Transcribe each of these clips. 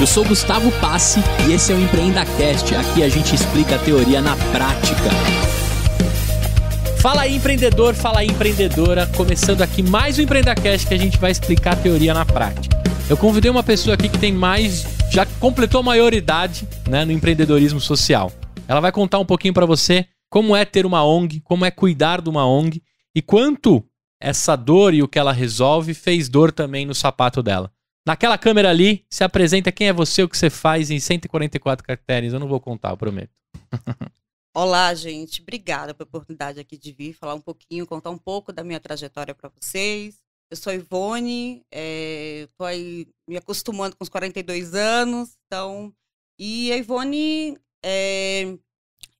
Eu sou Gustavo Passe e esse é o EmpreendaCast. Aqui a gente explica a teoria na prática. Fala aí, empreendedor, fala aí, empreendedora. Começando aqui mais um EmpreendaCast que a gente vai explicar a teoria na prática. Eu convidei uma pessoa aqui que tem mais, já completou a maioridade né, no empreendedorismo social. Ela vai contar um pouquinho para você como é ter uma ONG, como é cuidar de uma ONG e quanto essa dor e o que ela resolve fez dor também no sapato dela. Naquela câmera ali, se apresenta quem é você, o que você faz em 144 caracteres. Eu não vou contar, eu prometo. Olá, gente. Obrigada pela oportunidade aqui de vir falar um pouquinho, contar um pouco da minha trajetória para vocês. Eu sou Ivone, estou é, aí me acostumando com os 42 anos. Então, e a Ivone, é,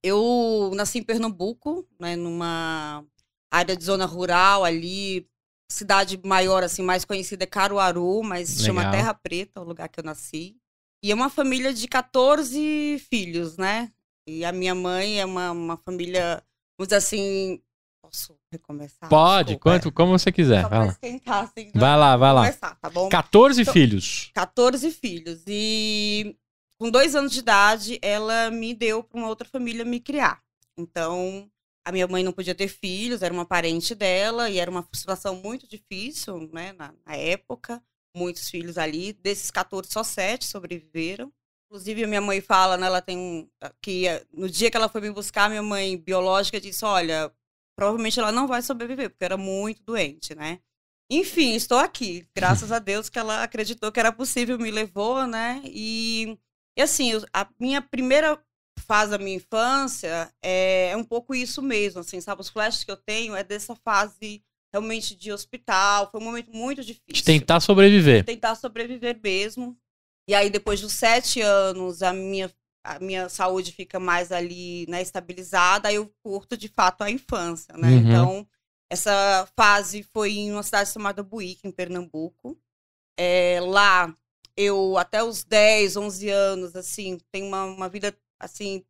eu nasci em Pernambuco, né, numa área de zona rural ali, cidade maior, assim, mais conhecida é Caruaru, mas Legal. chama Terra Preta, o lugar que eu nasci. E é uma família de 14 filhos, né? E a minha mãe é uma, uma família, vamos dizer assim. Posso recomeçar? Pode, Desculpa, quanto, é. como você quiser. Só vai lá. Esquentar, assim, né? vai lá, vai lá. Tá bom? 14 então, filhos. 14 filhos. E com dois anos de idade, ela me deu para uma outra família me criar. Então, a minha mãe não podia ter filhos, era uma parente dela, e era uma situação muito difícil, né, na, na época. Muitos filhos ali, desses 14, só sete sobreviveram. Inclusive, a minha mãe fala, né, ela tem um, que no dia que ela foi me buscar, minha mãe biológica disse: Olha, provavelmente ela não vai sobreviver, porque era muito doente, né? Enfim, estou aqui. Graças a Deus que ela acreditou que era possível, me levou, né? E, e assim, a minha primeira fase da minha infância é, é um pouco isso mesmo, assim, sabe? Os flashes que eu tenho é dessa fase realmente de hospital, foi um momento muito difícil. De tentar sobreviver. tentar sobreviver mesmo. E aí, depois dos sete anos, a minha, a minha saúde fica mais ali, né, estabilizada, aí eu curto, de fato, a infância, né? Uhum. Então, essa fase foi em uma cidade chamada Buíque, em Pernambuco. É, lá, eu, até os 10, 11 anos, assim, tenho uma, uma vida Assim,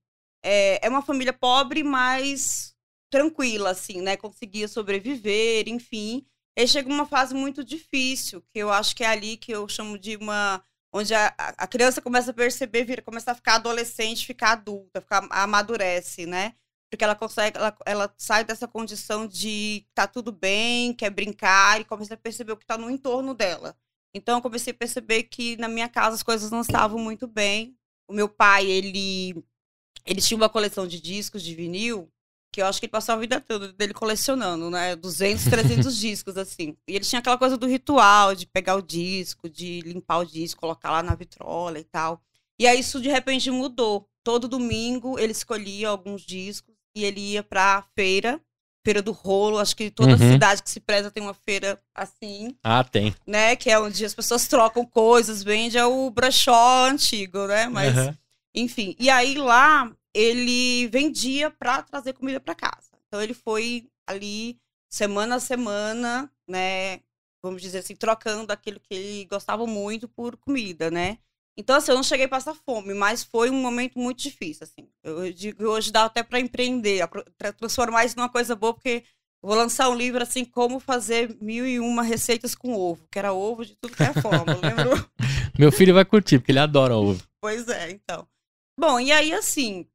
é, é uma família pobre, mas tranquila, assim, né? Conseguia sobreviver, enfim. E chega uma fase muito difícil, que eu acho que é ali que eu chamo de uma. onde a, a criança começa a perceber, vira, começa a ficar adolescente, ficar adulta, ficar, amadurece, né? Porque ela consegue, ela, ela sai dessa condição de tá tudo bem, quer brincar, e começa a perceber o que está no entorno dela. Então eu comecei a perceber que na minha casa as coisas não estavam muito bem, o meu pai, ele, ele tinha uma coleção de discos de vinil, que eu acho que ele passou a vida toda dele colecionando, né? 200, 300 discos, assim. E ele tinha aquela coisa do ritual, de pegar o disco, de limpar o disco, colocar lá na vitrola e tal. E aí isso, de repente, mudou. Todo domingo ele escolhia alguns discos e ele ia pra feira Feira do Rolo, acho que toda uhum. cidade que se preza tem uma feira assim. Ah, tem. Né? Que é onde as pessoas trocam coisas, vende, é o brechó antigo, né? Mas, uhum. enfim. E aí lá ele vendia para trazer comida para casa. Então ele foi ali semana a semana, né? Vamos dizer assim, trocando aquilo que ele gostava muito por comida, né? Então, assim, eu não cheguei a passar fome, mas foi um momento muito difícil, assim. Eu digo hoje dá até para empreender, para transformar isso numa coisa boa, porque vou lançar um livro, assim, como fazer mil e uma receitas com ovo, que era ovo de tudo que é forma, lembrou? Meu filho vai curtir, porque ele adora ovo. Pois é, então. Bom, e aí, assim,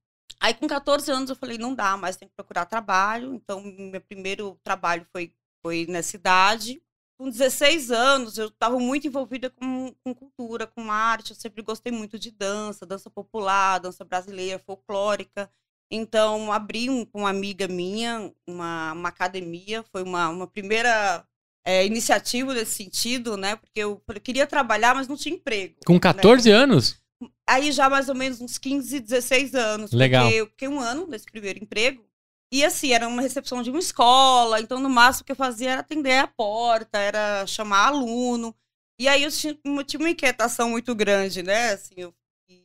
aí com 14 anos eu falei, não dá mais, tem que procurar trabalho. Então, meu primeiro trabalho foi, foi nessa idade com 16 anos, eu estava muito envolvida com, com, cultura, com arte. Eu sempre gostei muito de dança, dança popular, dança brasileira, folclórica. Então, abri um, com uma amiga minha uma, uma academia. Foi uma, uma primeira é, iniciativa nesse sentido, né? Porque eu, eu, queria trabalhar, mas não tinha emprego. Com 14 né? anos? Aí já mais ou menos uns 15, 16 anos. Legal. eu fiquei um ano nesse primeiro emprego. E assim, era uma recepção de uma escola, então no máximo que eu fazia era atender a porta, era chamar aluno. E aí eu tinha uma inquietação muito grande, né? Assim, eu...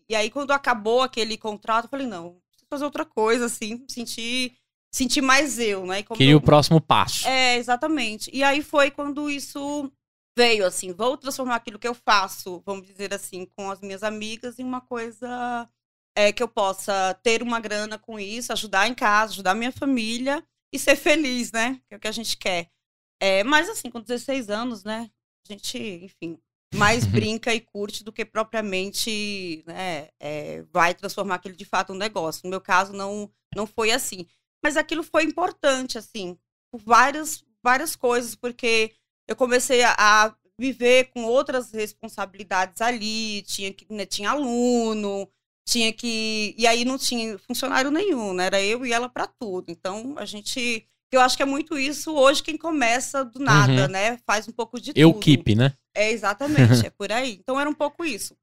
e aí quando acabou aquele contrato, eu falei, não, preciso fazer outra coisa, assim, sentir sentir mais eu, né? Queria eu... o próximo passo. É, exatamente. E aí foi quando isso veio, assim, vou transformar aquilo que eu faço, vamos dizer assim, com as minhas amigas em uma coisa é, que eu possa ter uma grana com isso, ajudar em casa, ajudar minha família e ser feliz, né? Que é o que a gente quer. É, mas assim, com 16 anos, né? A gente, enfim, mais brinca e curte do que propriamente né, é, vai transformar aquilo de fato um negócio. No meu caso, não, não foi assim. Mas aquilo foi importante, assim, por várias, várias coisas, porque eu comecei a, a viver com outras responsabilidades ali, tinha, né, tinha aluno, tinha que. E aí não tinha funcionário nenhum, né? Era eu e ela para tudo. Então a gente. Eu acho que é muito isso hoje quem começa do uhum. nada, uhum. né? Faz um pouco de eu tudo. Eu keep, né? É, exatamente, é por aí. Então era um pouco isso.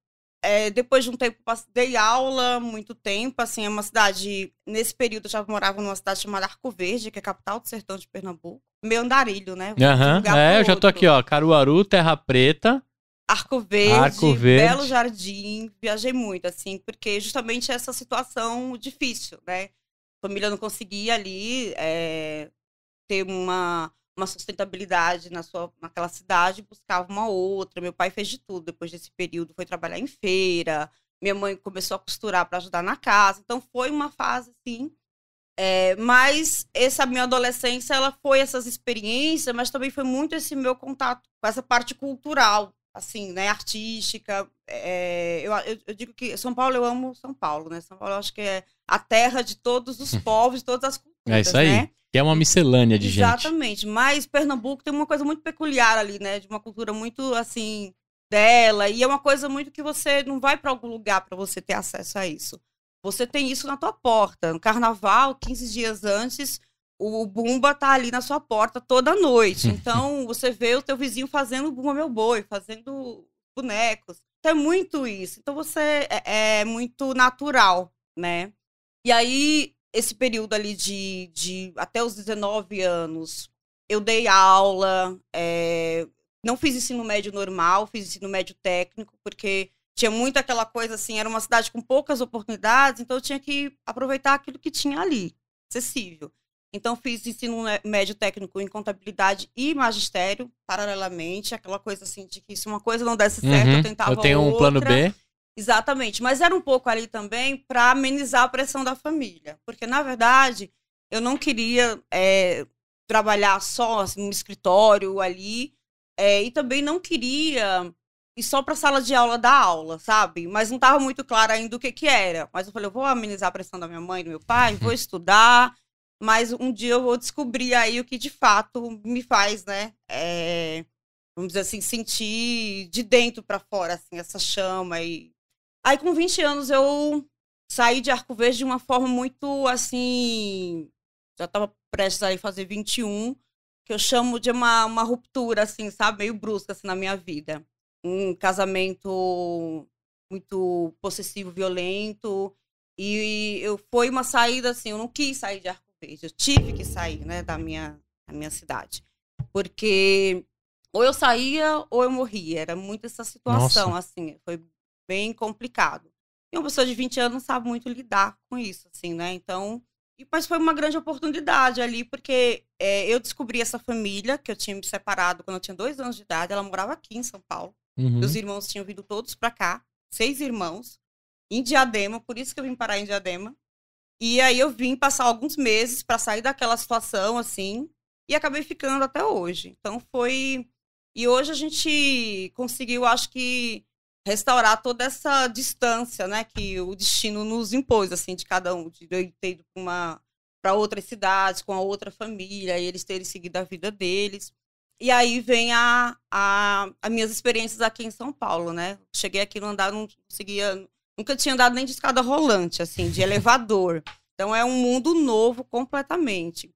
É, depois de um tempo, dei aula muito tempo, assim, é uma cidade... Nesse período, eu já morava numa cidade chamada Arco Verde, que é a capital do sertão de Pernambuco. Meu andarilho, né? Uhum. É, eu já tô aqui, ó. Caruaru, Terra Preta, Arco Verde, Arco Verde, Belo Jardim, viajei muito, assim, porque justamente essa situação difícil, né? A família não conseguia ali é, ter uma, uma sustentabilidade na sua, naquela cidade, buscava uma outra. Meu pai fez de tudo depois desse período, foi trabalhar em feira, minha mãe começou a costurar para ajudar na casa, então foi uma fase, assim, é, mas essa minha adolescência, ela foi essas experiências, mas também foi muito esse meu contato com essa parte cultural assim, né, artística. É, eu, eu, digo que São Paulo, eu amo São Paulo, né? São Paulo eu acho que é a terra de todos os povos, de todas as culturas, É isso aí. Né? Que é uma miscelânea de Exatamente. gente. Exatamente. Mas Pernambuco tem uma coisa muito peculiar ali, né? De uma cultura muito, assim, dela. E é uma coisa muito que você não vai para algum lugar para você ter acesso a isso. Você tem isso na tua porta. No carnaval, 15 dias antes, o Bumba tá ali na sua porta toda noite. Então, você vê o teu vizinho fazendo Bumba Meu Boi, fazendo bonecos. Então, é muito isso. Então, você é, é muito natural, né? E aí, esse período ali de, de até os 19 anos, eu dei aula, é, não fiz ensino médio normal, fiz ensino médio técnico, porque tinha muito aquela coisa assim, era uma cidade com poucas oportunidades, então eu tinha que aproveitar aquilo que tinha ali, acessível. Então, fiz ensino médio técnico em contabilidade e magistério, paralelamente. Aquela coisa assim de que se uma coisa não desse certo, uhum, eu tentava outra. Eu tenho outra. um plano B. Exatamente. Mas era um pouco ali também para amenizar a pressão da família. Porque, na verdade, eu não queria é, trabalhar só assim, no escritório ali. É, e também não queria ir só para sala de aula da aula, sabe? Mas não estava muito claro ainda o que, que era. Mas eu falei, eu vou amenizar a pressão da minha mãe do meu pai, vou estudar mas um dia eu vou descobrir aí o que de fato me faz, né? É, vamos dizer assim, sentir de dentro para fora, assim, essa chama. E... Aí com 20 anos eu saí de Arco Verde de uma forma muito, assim, já estava prestes a fazer 21, que eu chamo de uma, uma ruptura, assim, sabe? Meio brusca, assim, na minha vida. Um casamento muito possessivo, violento, e eu foi uma saída assim, eu não quis sair de Arco eu tive que sair, né, da minha, da minha cidade. Porque ou eu saía ou eu morria. Era muito essa situação, Nossa. assim. Foi bem complicado. E uma pessoa de 20 anos sabe muito lidar com isso, assim, né? Então, mas foi uma grande oportunidade ali, porque é, eu descobri essa família que eu tinha me separado quando eu tinha dois anos de idade. Ela morava aqui em São Paulo. Uhum. Meus irmãos tinham vindo todos para cá, seis irmãos, em Diadema, por isso que eu vim parar em Diadema. E aí eu vim passar alguns meses para sair daquela situação, assim, e acabei ficando até hoje. Então foi. E hoje a gente conseguiu, acho que, restaurar toda essa distância, né, que o destino nos impôs, assim, de cada um, de eu ter ido para uma para outras cidades, com a outra família, e eles terem seguido a vida deles. E aí vem a, a, a minhas experiências aqui em São Paulo, né? Cheguei aqui no andar, não conseguia, nunca tinha andado nem de escada rolante, assim, de elevador. Então é um mundo novo completamente.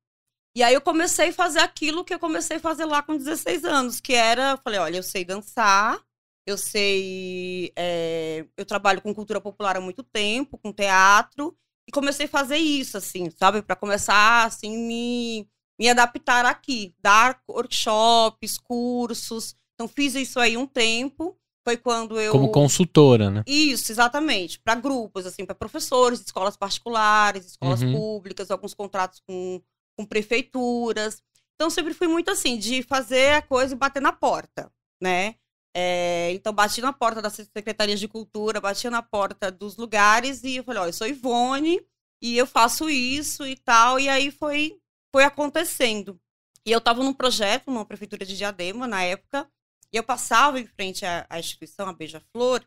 E aí eu comecei a fazer aquilo que eu comecei a fazer lá com 16 anos, que era, eu falei, olha, eu sei dançar, eu sei, é, eu trabalho com cultura popular há muito tempo, com teatro, e comecei a fazer isso, assim, sabe, para começar assim me me adaptar aqui, dar workshops, cursos. Então fiz isso aí um tempo foi quando eu. Como consultora, né? Isso, exatamente. Para grupos, assim, para professores, escolas particulares, escolas uhum. públicas, alguns contratos com, com prefeituras. Então, sempre fui muito assim, de fazer a coisa e bater na porta, né? É, então, bati na porta das secretarias de cultura, bati na porta dos lugares e eu falei: olha, eu sou Ivone e eu faço isso e tal. E aí foi, foi acontecendo. E eu estava num projeto, numa prefeitura de Diadema, na época, e eu passava em frente à, à instituição, a Beija-Flor,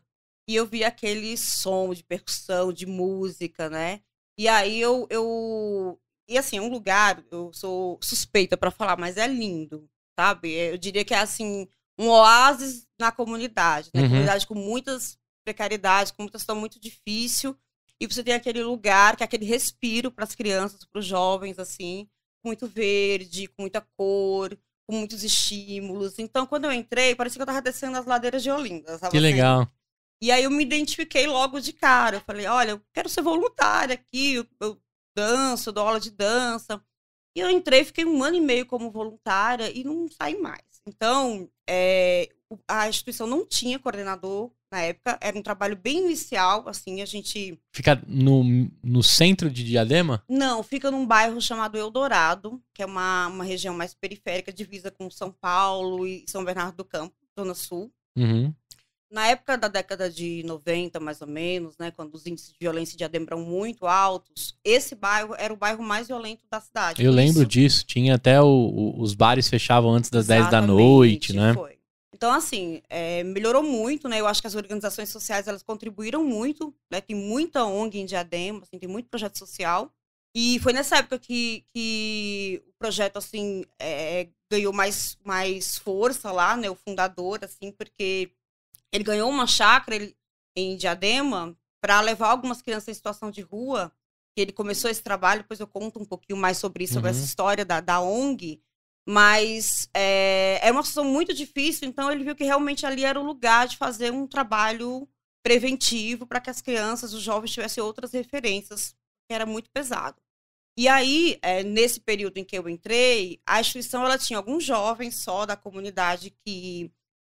e eu via aquele som de percussão, de música, né? E aí eu. eu... E assim, um lugar, eu sou suspeita para falar, mas é lindo, sabe? É, eu diria que é assim, um oásis na comunidade, na né? uhum. comunidade com muitas precariedades, com muita situação muito difícil, e você tem aquele lugar, que é aquele respiro para as crianças, para os jovens, assim, muito verde, com muita cor, com muitos estímulos. Então, quando eu entrei, parecia que eu estava descendo as ladeiras de Olinda. Sabe? Que assim? legal. E aí eu me identifiquei logo de cara. Eu falei, olha, eu quero ser voluntária aqui, eu, eu danço, eu dou aula de dança. E eu entrei, fiquei um ano e meio como voluntária e não saí mais. Então, é, a instituição não tinha coordenador na época, era um trabalho bem inicial, assim, a gente... Fica no, no centro de Diadema? Não, fica num bairro chamado Eldorado, que é uma, uma região mais periférica, divisa com São Paulo e São Bernardo do Campo, Zona Sul. Uhum na época da década de 90, mais ou menos, né, quando os índices de violência de Adembra eram muito altos, esse bairro era o bairro mais violento da cidade. Eu lembro isso. disso, tinha até o, o, os bares fechavam antes das Exatamente, 10 da noite, né? Foi. Então, assim, é, melhorou muito, né? Eu acho que as organizações sociais, elas contribuíram muito, né? Tem muita ONG em Diadema, assim, tem muito projeto social. E foi nessa época que, que o projeto, assim, é, ganhou mais, mais força lá, né? O fundador, assim, porque ele ganhou uma chácara em Diadema para levar algumas crianças em situação de rua. Que ele começou esse trabalho, depois eu conto um pouquinho mais sobre isso, uhum. sobre essa uhum. história da, da ONG. Mas é, é uma situação muito difícil, então ele viu que realmente ali era o lugar de fazer um trabalho preventivo para que as crianças, os jovens tivessem outras referências, que era muito pesado. E aí, é, nesse período em que eu entrei, a instituição ela tinha alguns jovens só da comunidade que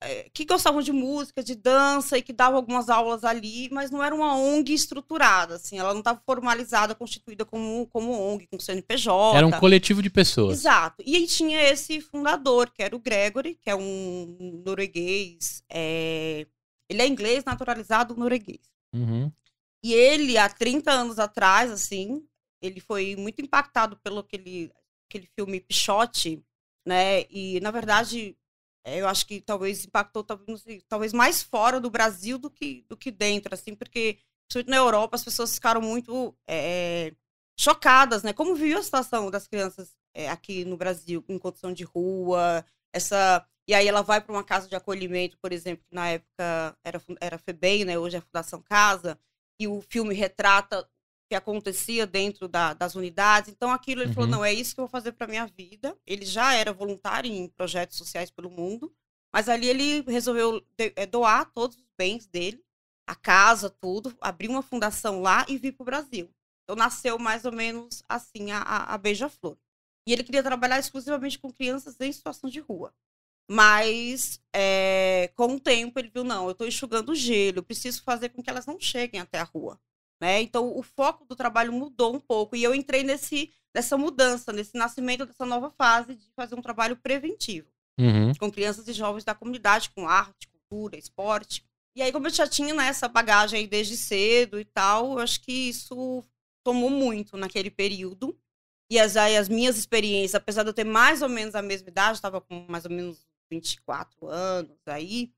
é, que gostavam de música, de dança e que davam algumas aulas ali, mas não era uma ONG estruturada, assim, ela não estava formalizada, constituída como, como ONG, com CNPJ. Era um coletivo de pessoas. Exato. E aí tinha esse fundador, que era o Gregory, que é um norueguês, é... ele é inglês naturalizado norueguês. Uhum. E ele, há 30 anos atrás, assim, ele foi muito impactado pelo aquele, aquele filme Pichote, né? E, na verdade, é, eu acho que talvez impactou talvez, talvez mais fora do Brasil do que, do que dentro, assim, porque na Europa as pessoas ficaram muito é, chocadas, né? Como viu a situação das crianças é, aqui no Brasil, em condição de rua, essa e aí ela vai para uma casa de acolhimento, por exemplo, que na época era era FEBEM, né? Hoje é a Fundação Casa, e o filme retrata que acontecia dentro da, das unidades. Então, aquilo ele uhum. falou: não, é isso que eu vou fazer para minha vida. Ele já era voluntário em projetos sociais pelo mundo, mas ali ele resolveu é, doar todos os bens dele, a casa, tudo, abrir uma fundação lá e vir para o Brasil. Então, nasceu mais ou menos assim a, a Beija-Flor. E ele queria trabalhar exclusivamente com crianças em situação de rua. Mas é, com o tempo ele viu, não, eu estou enxugando o gelo, eu preciso fazer com que elas não cheguem até a rua. Né? Então, o foco do trabalho mudou um pouco e eu entrei nesse, nessa mudança, nesse nascimento dessa nova fase de fazer um trabalho preventivo uhum. com crianças e jovens da comunidade, com arte, cultura, esporte. E aí, como eu já tinha né, essa bagagem aí desde cedo e tal, eu acho que isso tomou muito naquele período. E as, as minhas experiências, apesar de eu ter mais ou menos a mesma idade, estava com mais ou menos 24 anos aí,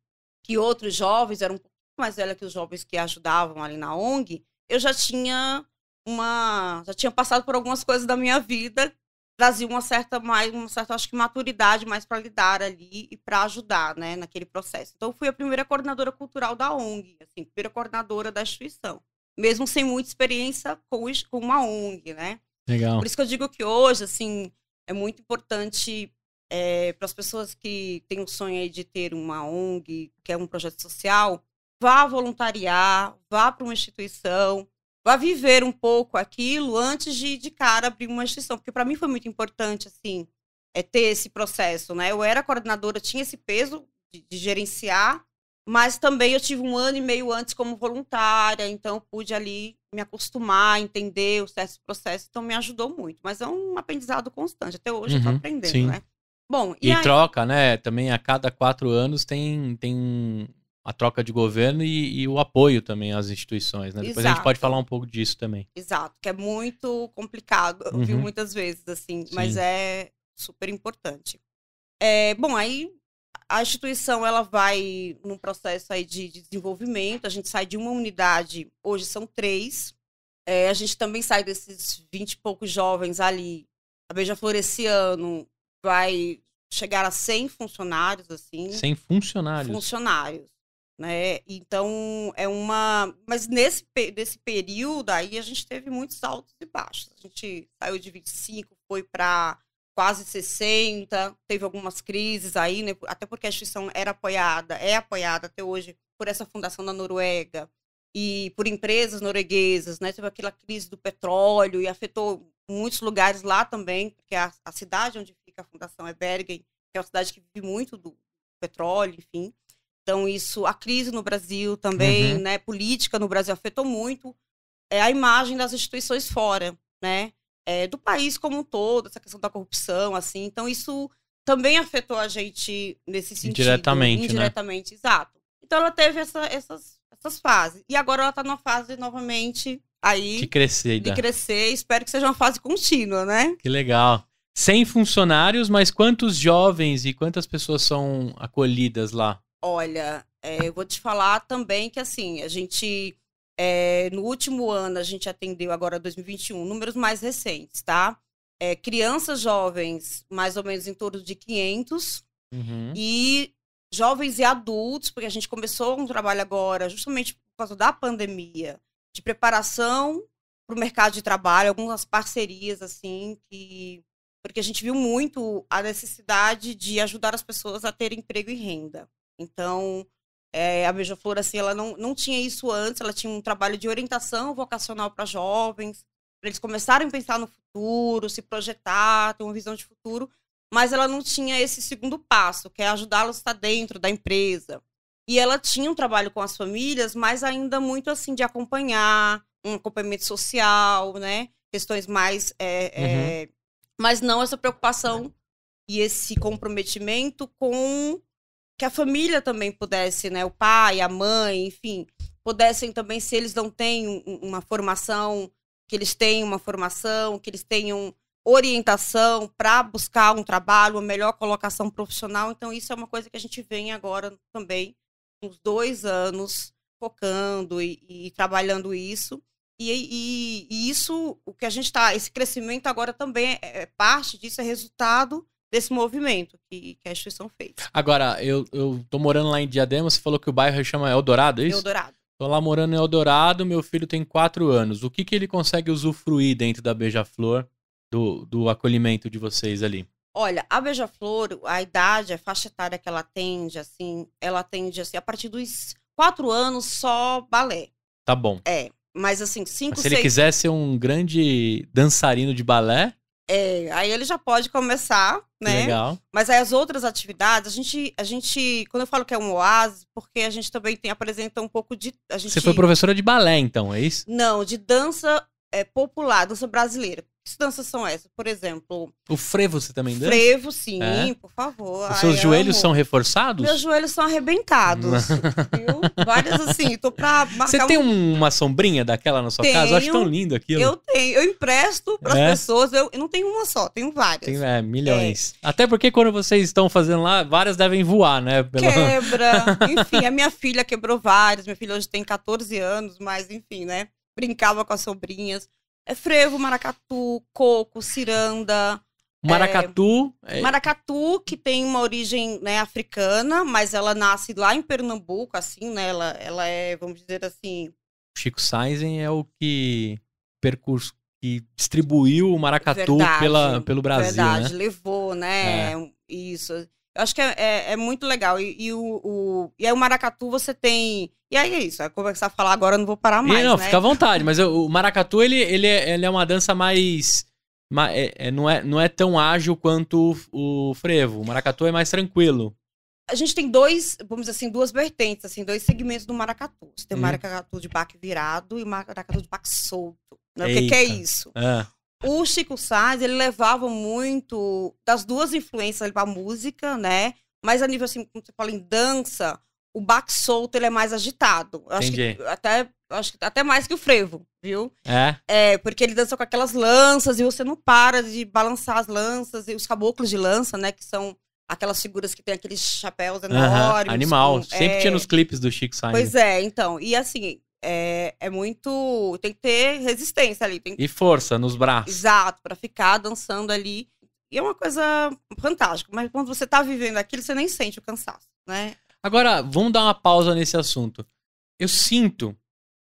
que outros jovens eram um pouco mais velhos que os jovens que ajudavam ali na ONG, eu já tinha uma. Já tinha passado por algumas coisas da minha vida, trazia uma certa mais, uma certa, acho que maturidade mais para lidar ali e para ajudar, né, naquele processo. Então, eu fui a primeira coordenadora cultural da ONG, assim, primeira coordenadora da instituição, mesmo sem muita experiência com, com uma ONG, né. Legal. Por isso que eu digo que hoje, assim, é muito importante é, eh, para as pessoas que têm o sonho de ter uma ONG, que é um projeto social, vá voluntariar, vá para uma instituição, vá viver um pouco aquilo antes de de cara abrir uma instituição, porque para mim foi muito importante assim é ter esse processo, né? Eu era coordenadora, tinha esse peso de, de gerenciar, mas também eu tive um ano e meio antes como voluntária, então pude ali me acostumar, entender os certo processos, então me ajudou muito. Mas é um aprendizado constante, até hoje uhum, eu aprendendo, sim. né? Bom, e, e aí... troca, né? Também a cada quatro anos tem, tem a troca de governo e, e, o apoio também às instituições, né? Depois a gente pode falar um pouco disso também. Exato, que é muito complicado, uhum. vi muitas vezes, assim, Sim. mas é super importante. É, bom, aí a instituição ela vai num processo aí de, de desenvolvimento, a gente sai de uma unidade, hoje são três, é, a gente também sai desses vinte e poucos jovens ali, a Beija Flor esse ano vai chegar a 100 funcionários, assim. 100 funcionários? Funcionários né? Então é uma, mas nesse nesse período aí a gente teve muitos altos e baixos. A gente saiu de 25, foi para quase 60, teve algumas crises aí, né? até porque a instituição era apoiada, é apoiada até hoje por essa fundação da Noruega e por empresas norueguesas, né? Teve aquela crise do petróleo e afetou muitos lugares lá também, porque a, a cidade onde fica a fundação é Bergen, que é uma cidade que vive muito do petróleo, enfim. Então, isso, a crise no Brasil também, uhum. né? Política no Brasil afetou muito é, a imagem das instituições fora, né? É, do país como um todo, essa questão da corrupção, assim. Então, isso também afetou a gente nesse sentido. Indiretamente, né? Indiretamente, né? exato. Então, ela teve essa, essas, essas fases. E agora ela está numa fase, novamente, aí... De crescer. De crescer. Espero que seja uma fase contínua, né? Que legal. 100 funcionários, mas quantos jovens e quantas pessoas são acolhidas lá? Olha, é, eu vou te falar também que assim, a gente é, no último ano a gente atendeu agora 2021, números mais recentes, tá? É, crianças jovens, mais ou menos em torno de 500 uhum. e jovens e adultos, porque a gente começou um trabalho agora justamente por causa da pandemia, de preparação para o mercado de trabalho, algumas parcerias assim que porque a gente viu muito a necessidade de ajudar as pessoas a ter emprego e renda. Então, é, a Beija-Flor, assim, ela não, não tinha isso antes, ela tinha um trabalho de orientação vocacional para jovens, para eles começarem a pensar no futuro, se projetar, ter uma visão de futuro, mas ela não tinha esse segundo passo, que é ajudá-los a estar dentro da empresa. E ela tinha um trabalho com as famílias, mas ainda muito assim de acompanhar, um acompanhamento social, né? Questões mais. É, uhum. é, mas não essa preocupação é. e esse comprometimento com que a família também pudesse, né, o pai, a mãe, enfim, pudessem também, se eles não têm uma formação, que eles tenham uma formação, que eles tenham orientação para buscar um trabalho, uma melhor colocação profissional. Então, isso é uma coisa que a gente vem agora também, uns dois anos, focando e, e trabalhando isso. E, e, e, isso, o que a gente está, esse crescimento agora também é, é parte disso, é resultado desse movimento que, que as instituição fez. Agora, eu, eu tô morando lá em Diadema, você falou que o bairro chama Eldorado, é isso? Eldorado. Tô lá morando em Eldorado, meu filho tem quatro anos. O que, que ele consegue usufruir dentro da Beija-Flor, do, do acolhimento de vocês ali? Olha, a Beija-Flor, a idade, a faixa etária que ela atende, assim, ela atende, assim, a partir dos quatro anos só balé. Tá bom. É, mas assim, cinco, mas se seis... ele quiser ser um grande dançarino de balé... É, aí ele já pode começar, né? Legal. Mas aí as outras atividades, a gente, a gente, quando eu falo que é um oásis, porque a gente também tem apresenta um pouco de, a gente... Você foi professora de balé, então, é isso? Não, de dança é, popular, dança brasileira. Que danças são essas? Por exemplo. O frevo você também dança? Frevo, sim, é. por favor. Os seus Ai, joelhos amo. são reforçados? Meus joelhos são arrebentados. viu? Várias assim, tô pra marcar. Você tem um... uma sombrinha daquela na sua tenho, casa? Eu acho tão lindo aquilo. Eu tenho, eu empresto pras é. pessoas. Eu, eu, não tenho uma só, tenho várias. Tem, é, milhões. É. Até porque quando vocês estão fazendo lá, várias devem voar, né? Pela... Quebra. enfim, a minha filha quebrou várias. Minha filha hoje tem 14 anos, mas enfim, né? Brincava com as sobrinhas. É frevo, maracatu, coco, ciranda. Maracatu? É, é, maracatu, que tem uma origem né, africana, mas ela nasce lá em Pernambuco, assim, né? Ela, ela é, vamos dizer assim. Chico Sainz é o que percurso que distribuiu o maracatu verdade, pela, pelo Brasil. Né? Verdade, né? levou, né? É. Isso. Eu acho que é, é, é muito legal. E, e o, o, e aí o maracatu você tem. E aí é isso. É começar a falar agora, eu não vou parar mais. E não, né? fica à vontade. Mas eu, o maracatu, ele, ele, é, ele é uma dança mais. É, é, não, é, não é tão ágil quanto o, o, frevo. O maracatu é mais tranquilo. A gente tem dois, vamos dizer assim, duas vertentes, assim, dois segmentos do maracatu. Você tem hum. maracatu de baque virado e maracatu de baque solto. Né? O que, que, é isso? Ah. O Chico Sainz, ele levava muito das duas influências para música, né? Mas a nível, assim, como você fala, em dança, o back solto, ele é mais agitado. Eu acho que até, acho que até mais que o frevo, viu? É? É, porque ele dança com aquelas lanças e você não para de balançar as lanças e os caboclos de lança, né? Que são aquelas figuras que tem aqueles chapéus enormes. animal, com, sempre é... tinha nos clipes do Chico Sainz. Pois é, então. E assim, é, é muito. Tem que ter resistência ali. Que... E força nos braços. Exato, para ficar dançando ali. E é uma coisa fantástica. Mas quando você tá vivendo aquilo, você nem sente o cansaço, né? Agora, vamos dar uma pausa nesse assunto. Eu sinto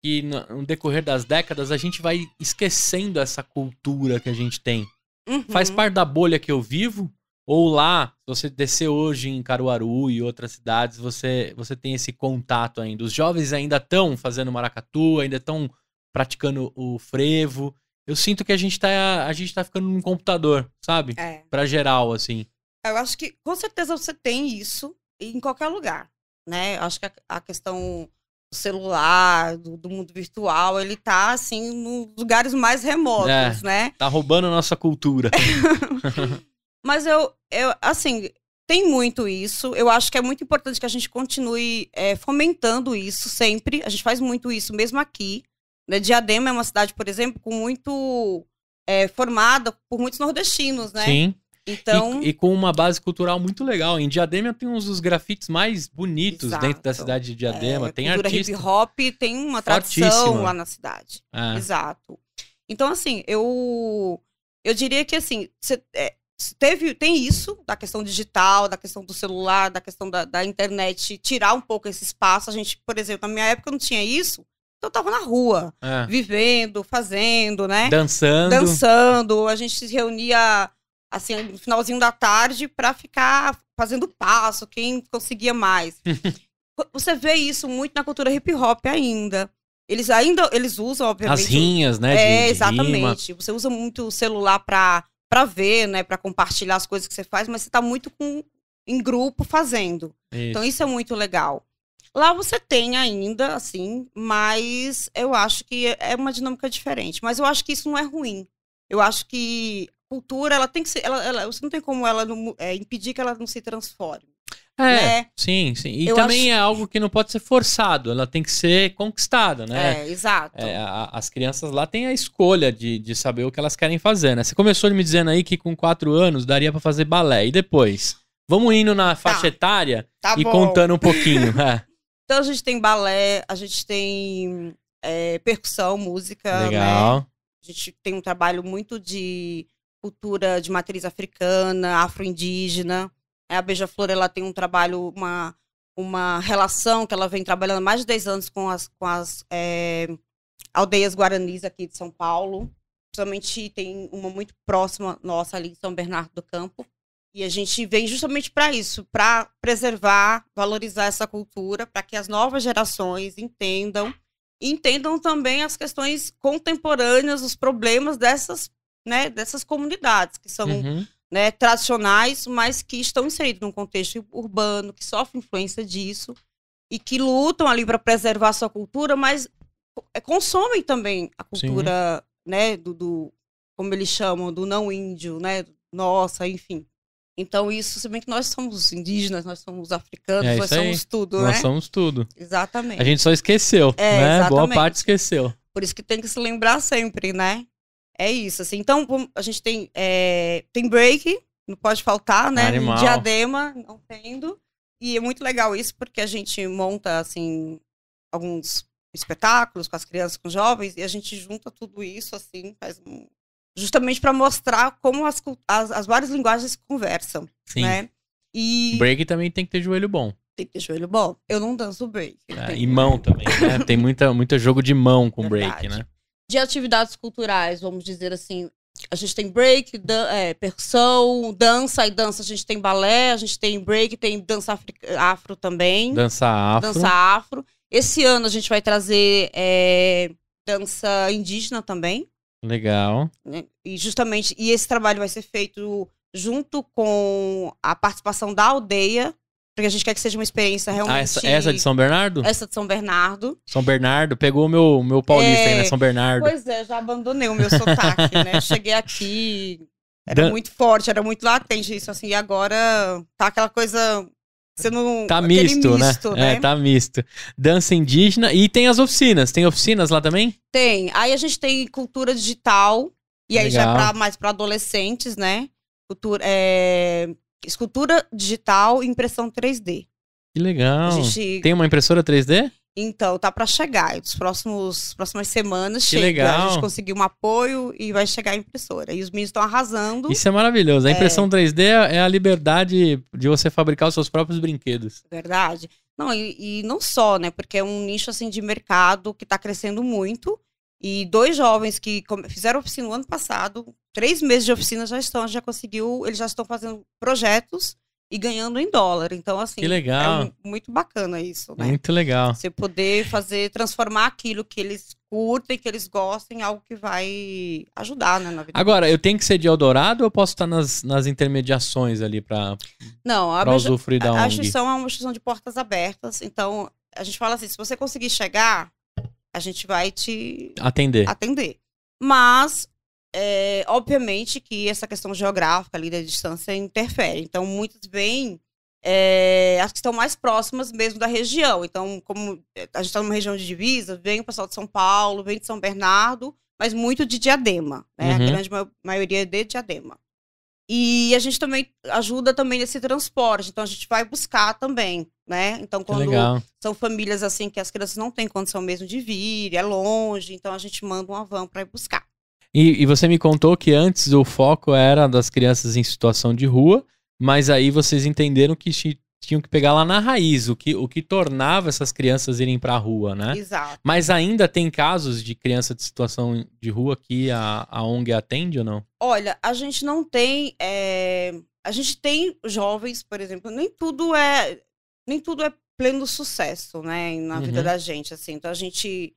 que no decorrer das décadas a gente vai esquecendo essa cultura que a gente tem. Uhum. Faz parte da bolha que eu vivo ou lá, se você descer hoje em Caruaru e outras cidades, você, você tem esse contato ainda. Os jovens ainda estão fazendo maracatu, ainda estão praticando o frevo. Eu sinto que a gente tá, a gente tá ficando num computador, sabe? É. Pra geral, assim. Eu acho que com certeza você tem isso em qualquer lugar, né? Eu acho que a, a questão do celular, do, do, mundo virtual, ele tá, assim, nos lugares mais remotos, é, né? Tá roubando a nossa cultura. Mas eu, eu assim, tem muito isso. Eu acho que é muito importante que a gente continue é, fomentando isso sempre. A gente faz muito isso mesmo aqui. Né? Diadema é uma cidade, por exemplo, com muito é, formada por muitos nordestinos, né? Sim. Então... E, e, com uma base cultural muito legal. Em Diadema tem uns dos grafites mais bonitos Exato. dentro da cidade de é, Diadema. É, tem artista. hip hop tem uma tradição lá na cidade. Ah. Exato. Então, assim, eu eu diria que assim, cê, é, teve tem isso da questão digital da questão do celular da questão da, da, internet tirar um pouco esse espaço a gente por exemplo na minha época não tinha isso então eu tava na rua é. vivendo fazendo né dançando dançando a gente se reunia assim no finalzinho da tarde para ficar fazendo passo quem conseguia mais você vê isso muito na cultura hip hop ainda eles ainda eles usam obviamente as rinhas né é de, exatamente de você usa muito o celular para para ver, né, para compartilhar as coisas que você faz, mas você está muito com, em grupo fazendo. Então, isso. Então isso é muito legal. Lá você tem ainda, assim, mas eu acho que é uma dinâmica diferente. Mas eu acho que isso não é ruim. Eu acho que cultura, ela tem que ser, ela, ela você não tem como ela não, é, impedir que ela não se transforme. É, né? sim, sim. E eu também acho... é algo que não pode ser forçado, ela tem que ser conquistada, né? É, exato. É, a, as crianças lá têm a escolha de, de saber o que elas querem fazer, né? Você começou me dizendo aí que com quatro anos daria para fazer balé, e depois? Vamos indo na tá. faixa tá. etária tá e bom. contando um pouquinho. é. Então a gente tem balé, a gente tem é, percussão, música. Né? Legal. Né? A gente tem um trabalho muito de cultura de matriz africana, afro-indígena. É, a Beija-Flor ela tem um trabalho, uma, uma relação que ela vem trabalhando há mais de 10 anos com as, com as é, aldeias guaranis aqui de São Paulo. Principalmente tem uma muito próxima nossa ali em São Bernardo do Campo. E a gente vem justamente para isso, para preservar, valorizar essa cultura, para que as novas gerações entendam entendam também as questões contemporâneas, os problemas dessas, né, dessas comunidades, que são uhum né, tradicionais, mas que estão inseridos num contexto urbano, que sofrem influência disso e que lutam ali para preservar a sua cultura, mas é, consomem também a cultura, Sim. né, do, do, como eles chamam, do não índio, né, nossa, enfim. Então isso, se bem que nós somos indígenas, nós somos africanos, é nós somos tudo, nós né? Nós somos tudo. Exatamente. A gente só esqueceu, é, né? Exatamente. Boa parte esqueceu. Por isso que tem que se lembrar sempre, né? É isso, assim. Então, a gente tem, é, tem break, não pode faltar, né? Animal. Diadema, não tendo. E é muito legal isso, porque a gente monta, assim, alguns espetáculos com as crianças, com os jovens, e a gente junta tudo isso, assim, faz um... justamente para mostrar como as, as, as, várias linguagens conversam, Sim. né? E... Break também tem que ter joelho bom. Tem que ter joelho bom. Eu não danço break. É, e mão também, né? tem muita, muito jogo de mão com Verdade. break, né? de atividades culturais, vamos dizer assim. A gente tem break, dan é, percussão, dança e dança. A gente tem balé, a gente tem break, tem dança afro também. Dança afro. Dança afro. Esse ano a gente vai trazer é, dança indígena também. Legal. Né? E justamente, e esse trabalho vai ser feito junto com a participação da aldeia, porque a gente quer que seja uma experiência ah, realmente. Ah, essa, essa é de São Bernardo? Essa de São Bernardo. São Bernardo pegou o meu, meu paulista é... aí, né? É, São Bernardo. Pois é, já abandonei o meu sotaque, né? Cheguei aqui, era Dan... muito forte, era muito latente isso, assim. E agora tá aquela coisa você não. Tá misto, misto né? É, né? É, tá misto. Dança indígena. E tem as oficinas. Tem oficinas lá também? Tem. Aí a gente tem cultura digital. E Legal. aí já é pra, mais para adolescentes, né? Cultura, é, escultura digital e impressão 3D. Que legal. Gente... Tem uma impressora 3D? Então, tá para chegar. Nos próximos próximas semanas que chega. Legal. A gente conseguiu um apoio e vai chegar a impressora. E os meninos estão arrasando. Isso é maravilhoso. A é. impressão é... 3D é a liberdade de você fabricar os seus próprios brinquedos. Verdade. Não, e, e não só, né? Porque é um nicho assim de mercado que está crescendo muito e dois jovens que fizeram oficina no ano passado, três meses de oficina já estão, já conseguiu, eles já estão fazendo projetos e ganhando em dólar. Então, assim, que legal. é um, muito bacana isso, né? Muito legal. Você poder fazer, transformar aquilo que eles curtem, que eles gostem, em algo que vai ajudar, né, na vida. Agora, eu tenho que ser de Eldorado ou eu posso estar nas, nas intermediações ali para Não, pra a, usufruir da a instituição é uma instituição de portas abertas, então a gente fala assim, se você conseguir chegar a gente vai te atender. atender. Mas, é, obviamente, que essa questão geográfica ali da distância interfere. Então, muitos vêm, é, as que estão mais próximas mesmo da região. Então, como é, a gente está numa região de divisa, vem o pessoal de São Paulo, vem de São Bernardo, mas muito de Diadema. Né? Uhum. A grande ma maioria é de Diadema. E a gente também ajuda também nesse transporte, então a gente vai buscar também, né? Então quando são famílias assim que as crianças não têm condição mesmo de vir, é longe, então a gente manda uma van para ir buscar. E, e, você me contou que antes o foco era das crianças em situação de rua, mas aí vocês entenderam que tinham que pegar lá na raiz, o que, o que tornava essas crianças irem para a rua, né? Exato. Mas ainda tem casos de criança de situação de rua que a, a ONG atende ou não? Olha, a gente não tem. É... A gente tem jovens, por exemplo, nem tudo é. Nem tudo é pleno sucesso, né? Na uhum. vida da gente, assim. Então a gente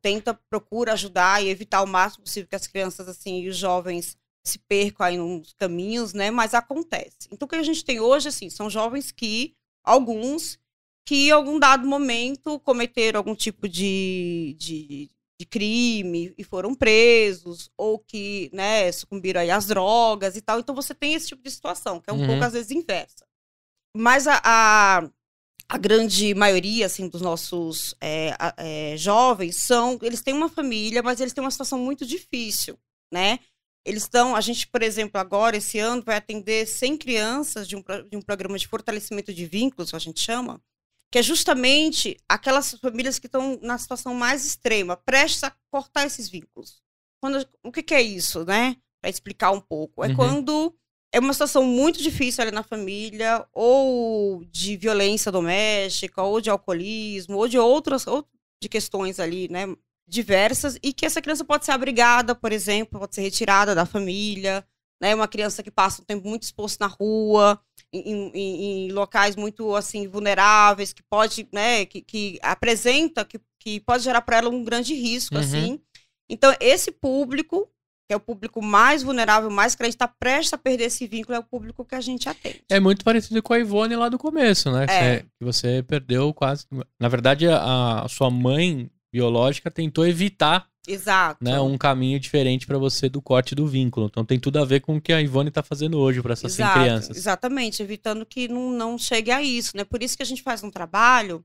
tenta, procura ajudar e evitar o máximo possível que as crianças, assim, e os jovens se percam aí nos caminhos, né? Mas acontece. Então, o que a gente tem hoje, assim, são jovens que, alguns, que em algum dado momento cometeram algum tipo de, de, de crime e foram presos, ou que, né, sucumbiram aí às drogas e tal. Então, você tem esse tipo de situação, que é um uhum. pouco, às vezes, inversa. Mas a, a a grande maioria assim dos nossos é, é, jovens são eles têm uma família mas eles têm uma situação muito difícil né eles estão, a gente, por exemplo, agora, esse ano, vai atender 100 crianças de um, de um programa de fortalecimento de vínculos, a gente chama, que é justamente aquelas famílias que estão na situação mais extrema, prestes a cortar esses vínculos. Quando, o que, que é isso, né? Para explicar um pouco. É uhum. quando é uma situação muito difícil ali na família, ou de violência doméstica, ou de alcoolismo, ou de outras, ou de questões ali, né, diversas e que essa criança pode ser abrigada, por exemplo, pode ser retirada da família, né? Uma criança que passa um tempo muito exposto na rua, em, em, em locais muito assim vulneráveis, que pode, né? Que, que apresenta, que, que pode gerar para ela um grande risco, uhum. assim. Então esse público que é o público mais vulnerável, mais gente está prestes a perder esse vínculo, é o público que a gente atende. É muito parecido com a Ivone lá do começo, né? É. Você, você perdeu quase. Na verdade, a, a sua mãe biológica tentou evitar Exato. Né, um caminho diferente para você do corte do vínculo. Então tem tudo a ver com o que a Ivone está fazendo hoje para essas Exato, 100 crianças. Exatamente, evitando que não, não chegue a isso. Né? Por isso que a gente faz um trabalho,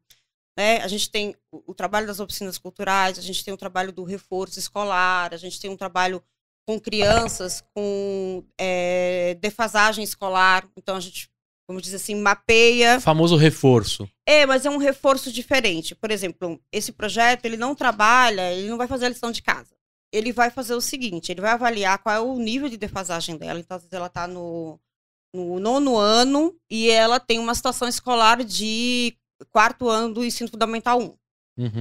né? a gente tem o, trabalho das oficinas culturais, a gente tem o trabalho do reforço escolar, a gente tem um trabalho com crianças com é, defasagem escolar. Então a gente vamos dizer assim, mapeia. Famoso reforço. É, mas é um reforço diferente. Por exemplo, esse projeto, ele não trabalha, ele não vai fazer a lição de casa. Ele vai fazer o seguinte, ele vai avaliar qual é o nível de defasagem dela. Então, às vezes ela está no, no nono ano e ela tem uma situação escolar de quarto ano do ensino fundamental 1. Uhum.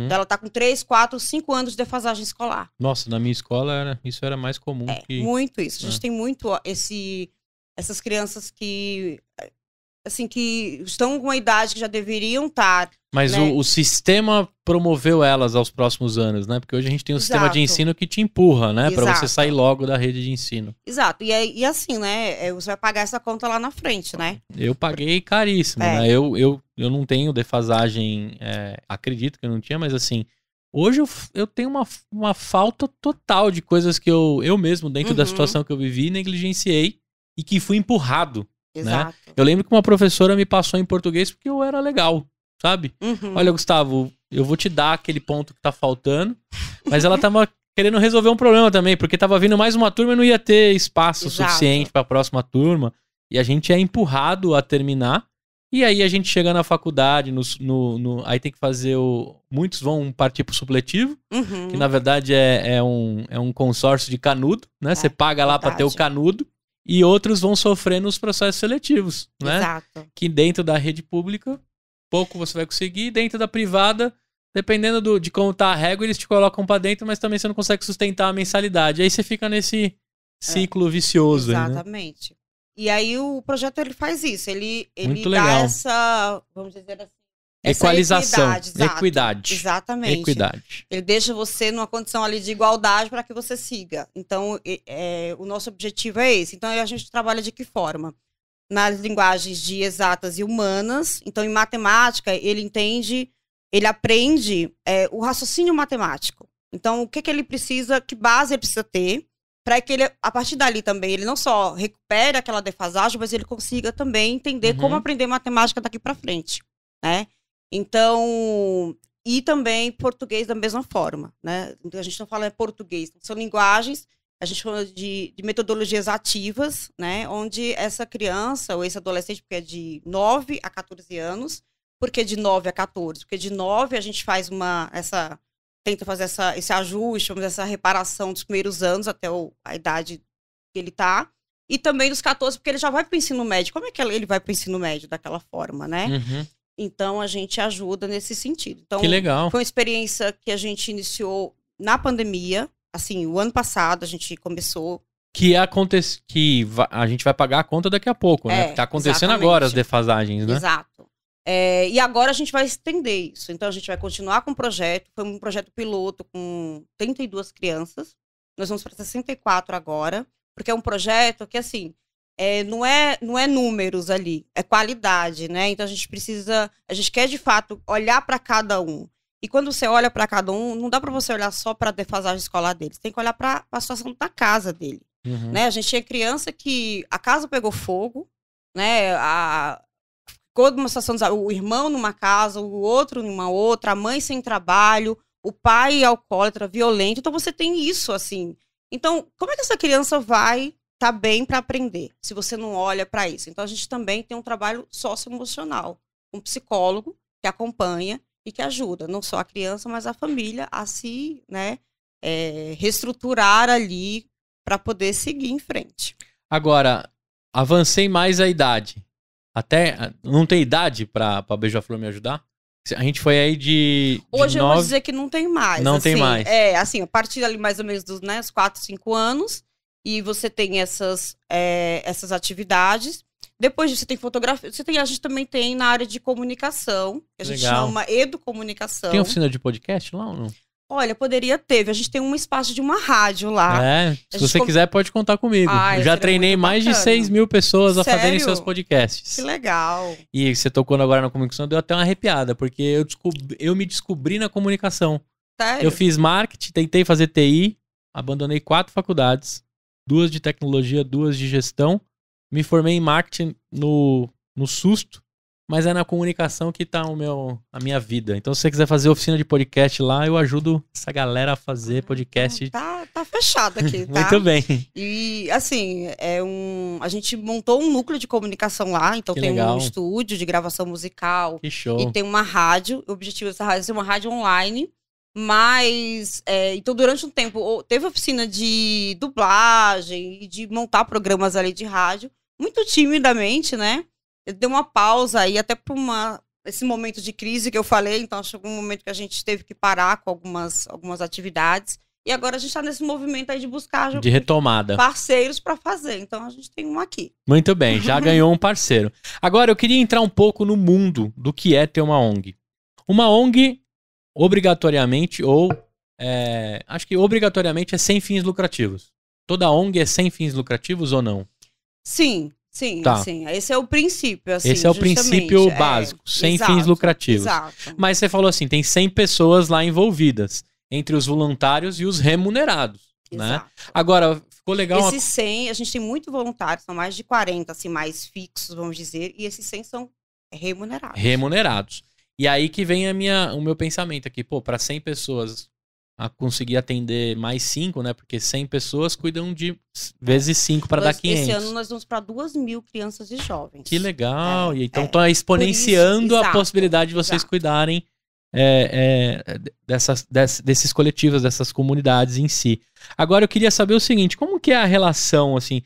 Então ela está com 3, 4, 5 anos de defasagem escolar. Nossa, na minha escola era, isso era mais comum. É, que... muito isso. A gente é. tem muito esse, essas crianças que assim, que estão com uma idade que já deveriam estar. Tá, mas né? o, o, sistema promoveu elas aos próximos anos, né? Porque hoje a gente tem um Exato. sistema de ensino que te empurra, né? Para você sair logo da rede de ensino. Exato. E, é, e assim, né? É, você vai pagar essa conta lá na frente, né? Eu paguei caríssimo, é. né? Eu, eu, eu não tenho defasagem, é, acredito que eu não tinha, mas assim. Hoje eu, eu tenho uma, uma falta total de coisas que eu, eu mesmo, dentro uhum. da situação que eu vivi, negligenciei e que fui empurrado né? Exato. Né? Eu lembro que uma professora me passou em português porque eu era legal, sabe? Uhum. Olha, Gustavo, eu vou te dar aquele ponto que tá faltando, mas ela tava querendo resolver um problema também, porque tava vindo mais uma turma e não ia ter espaço Exato. suficiente para a próxima turma, e a gente é empurrado a terminar. E aí a gente chega na faculdade, no, no, no aí tem que fazer o. Muitos vão partir pro supletivo, uhum. que na verdade é, é, um, é um consórcio de canudo, né? É, Você paga lá para ter o canudo e outros vão sofrer nos processos seletivos, né? Exato. Que dentro da rede pública, pouco você vai conseguir, dentro da privada, dependendo do, de como tá a régua, eles te colocam para dentro, mas também você não consegue sustentar a mensalidade. Aí você fica nesse é. ciclo é, vicioso. Exatamente. Aí, né? E aí o projeto ele faz isso, ele, ele Muito dá essa, vamos dizer assim, essa é Equalização. Equidade, equidade. Exatamente. Equidade. Ele deixa você numa condição ali de igualdade para que você siga. Então, é, o nosso objetivo é esse. Então, a gente trabalha de que forma? Nas linguagens de exatas e humanas. Então, em matemática, ele entende, ele aprende é, o raciocínio matemático. Então, o que, que ele precisa, que base ele precisa ter, para que ele, a partir dali também, ele não só recupere aquela defasagem, mas ele consiga também entender uhum. como aprender matemática daqui para frente. Né? Então, e também português da mesma forma, né? Então, a gente não fala é português, então, são linguagens, a gente fala de, de, metodologias ativas, né? Onde essa criança ou esse adolescente, porque é de 9 a 14 anos, porque de 9 a 14, porque de 9 a gente faz uma essa tenta fazer essa, esse ajuste, essa reparação dos primeiros anos até o, a idade que ele está e também dos 14, porque ele já vai para o ensino médio. Como é que ele vai para o ensino médio daquela forma, né? Uhum. Então a gente ajuda nesse sentido. Então, que legal. Foi uma experiência que a gente iniciou na pandemia. Assim, o ano passado a gente começou que acontece que a gente vai pagar a conta daqui a pouco, né? é, né? Tá acontecendo exatamente. agora as defasagens, né? Exato. É, e agora a gente vai estender isso. Então a gente vai continuar com o projeto. Foi um projeto piloto com 32 crianças. Nós vamos para 64 agora, porque é um projeto que assim, é, não, é, não é números ali, é qualidade, né? Então a gente precisa, a gente quer de fato olhar para cada um. E quando você olha para cada um, não dá para você olhar só para a defasagem escolar dele tem que olhar para a situação da casa dele. Uhum. Né? A gente tinha criança que a casa pegou fogo, né? A, ficou numa situação, o irmão numa casa, o outro numa outra, a mãe sem trabalho, o pai alcoólatra, violento. Então você tem isso assim. Então, como é que essa criança vai tá bem para aprender, se você não olha para isso. Então a gente também tem um trabalho socioemocional, um psicólogo que acompanha e que ajuda não só a criança, mas a família a se né, é, reestruturar ali para poder seguir em frente. Agora, avancei mais a idade. Até ah, não tem idade para Beija-Flor me ajudar? A gente foi aí de. de Hoje nove... eu vou dizer que não tem mais. Não assim, tem mais. É, assim, a partir ali mais ou menos dos né, 4, 5 anos, e você tem essas, é, essas atividades. Depois você tem fotografia. Você tem, a gente também tem na área de comunicação, a gente Legal. chama educomunicação. Tem oficina de podcast lá ou não? Olha, poderia ter. A gente tem um espaço de uma rádio lá. É, se você com... quiser, pode contar comigo. Ah, já treinei mais bacana. de 6 mil pessoas Sério? a fazerem seus podcasts. Que legal. E você tocando agora na comunicação, deu até uma arrepiada, porque eu, descobri, eu me descobri na comunicação. Sério? Eu fiz marketing, tentei fazer TI, abandonei quatro faculdades duas de tecnologia, duas de gestão. Me formei em marketing no, no susto, mas é na comunicação que está o meu, a minha vida. Então, se você quiser fazer oficina de podcast lá, eu ajudo essa galera a fazer podcast. Ah, tá, tá fechado aqui, tá? Muito bem. E, assim, é um, a gente montou um núcleo de comunicação lá, então que tem legal. um estúdio de gravação musical. Que show. E tem uma rádio. O objetivo dessa rádio é ser uma rádio online mas, é, então, durante um tempo, teve oficina de dublagem e de montar programas ali de rádio, muito timidamente, né? deu uma pausa aí, até para uma esse momento de crise que eu falei, então chegou é um momento que a gente teve que parar com algumas, algumas atividades. E agora a gente está nesse movimento aí de buscar de retomada. parceiros para fazer. Então a gente tem um aqui. Muito bem, já ganhou um parceiro. Agora eu queria entrar um pouco no mundo do que é ter uma ONG. Uma ONG obrigatoriamente ou. É, acho que obrigatoriamente é sem fins lucrativos. Toda ONG é sem fins lucrativos ou não? Sim, sim, tá. sim. Esse é o princípio. Assim, Esse é o princípio é, básico, é, sem exato, fins lucrativos. Exato. Mas você falou assim: tem 100 pessoas lá envolvidas, entre os voluntários e os remunerados. Né? Exato. Né? Agora, ficou legal. Esses 100, a gente tem muito voluntários, são mais de 40, assim, mais fixos, vamos dizer, e esses 100 são remunerados. Remunerados. E aí que vem a minha, o meu pensamento aqui, pô, para 100 pessoas a conseguir atender mais 5, né? Porque 100 pessoas cuidam de vezes 5 para dar 500. Esse ano nós vamos para 2 mil crianças e jovens. Que legal! É, e então está é. exponenciando isso, a exato, possibilidade de vocês exato. cuidarem é, é dessas, dessas, desses coletivos, dessas comunidades em si. Agora eu queria saber o seguinte, como que é a relação, assim,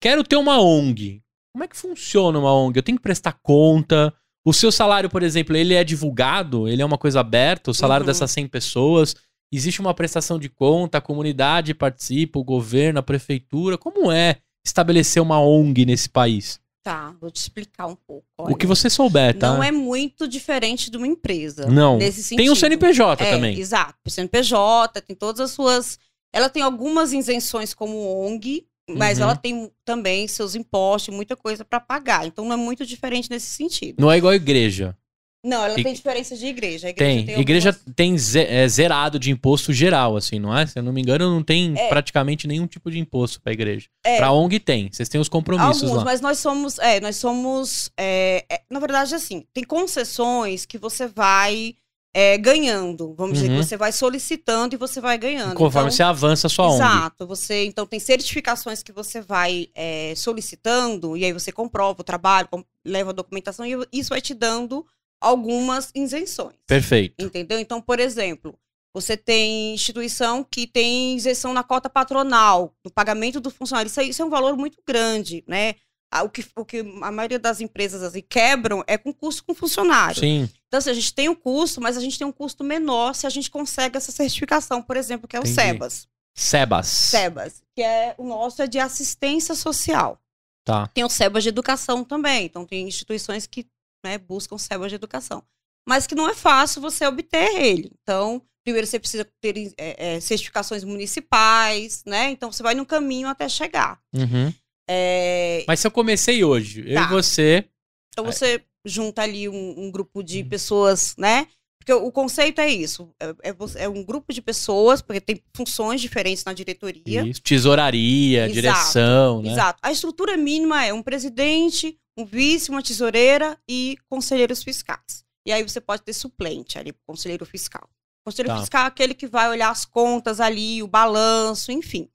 quero ter uma ONG. Como é que funciona uma ONG? Eu tenho que prestar conta... O seu salário, por exemplo, ele é divulgado, ele é uma coisa aberta, o salário uhum. dessas 100 pessoas, existe uma prestação de conta, a comunidade participa, o governo, a prefeitura. Como é estabelecer uma ONG nesse país? Tá, vou te explicar um pouco. Olha, o que você souber, tá? Não é muito diferente de uma empresa. Não. Nesse sentido. Tem o CNPJ é, também. Exato. O CNPJ tem todas as suas. Ela tem algumas isenções como ONG, mas uhum. ela tem também seus impostos, muita coisa para pagar. Então não é muito diferente nesse sentido. Não é igual a igreja. Não, ela e... tem diferença de igreja. igreja tem. tem. Igreja algumas... tem ze é, zerado de imposto geral, assim, não é? Se eu não me engano, não tem é. praticamente nenhum tipo de imposto para igreja. É. Para ONG tem. Vocês têm os compromissos Alguns, lá. mas nós somos, é, nós somos, é, é, na verdade, assim, tem concessões que você vai é, ganhando. Vamos uhum. dizer que uhum. você vai solicitando e você vai ganhando. conforme então, você avança a sua exato, Exato. Você, então, tem certificações que você vai é, solicitando, e aí você comprova o trabalho, leva a documentação, e isso vai te dando algumas isenções. Perfeito. Entendeu? Então, por exemplo, você tem instituição que tem isenção na cota patronal, no pagamento do funcionário. Isso, isso é um valor muito grande, né? Ah, o que, o que a maioria das empresas assim, quebram é concurso com funcionário. Sim. Então, assim, a gente tem um custo, mas a gente tem um custo menor se a gente consegue essa certificação, por exemplo, que é o Entendi. SEBAS. SEBAS. SEBAS, que é o nosso é de assistência social. Tá. Tem o SEBAS de educação também. Então, tem instituições que né, buscam SEBAS de educação. Mas que não é fácil você obter ele. Então, primeiro você precisa ter é, é, certificações municipais, né? Então, você vai num caminho até chegar. Uhum. É... Mas se eu comecei hoje, tá. eu e tá. você. Então, é, você junta ali um, um grupo de uhum. pessoas, né? Porque o conceito é isso: é, é, é, um grupo de pessoas, porque tem funções diferentes na diretoria. Isso, tesouraria, exato, direção, né? Exato. A estrutura mínima é um presidente, um vice, uma tesoureira e conselheiros fiscais. E aí você pode ter suplente ali, conselheiro fiscal. Conselheiro tá. fiscal é aquele que vai olhar as contas ali, o balanço, enfim.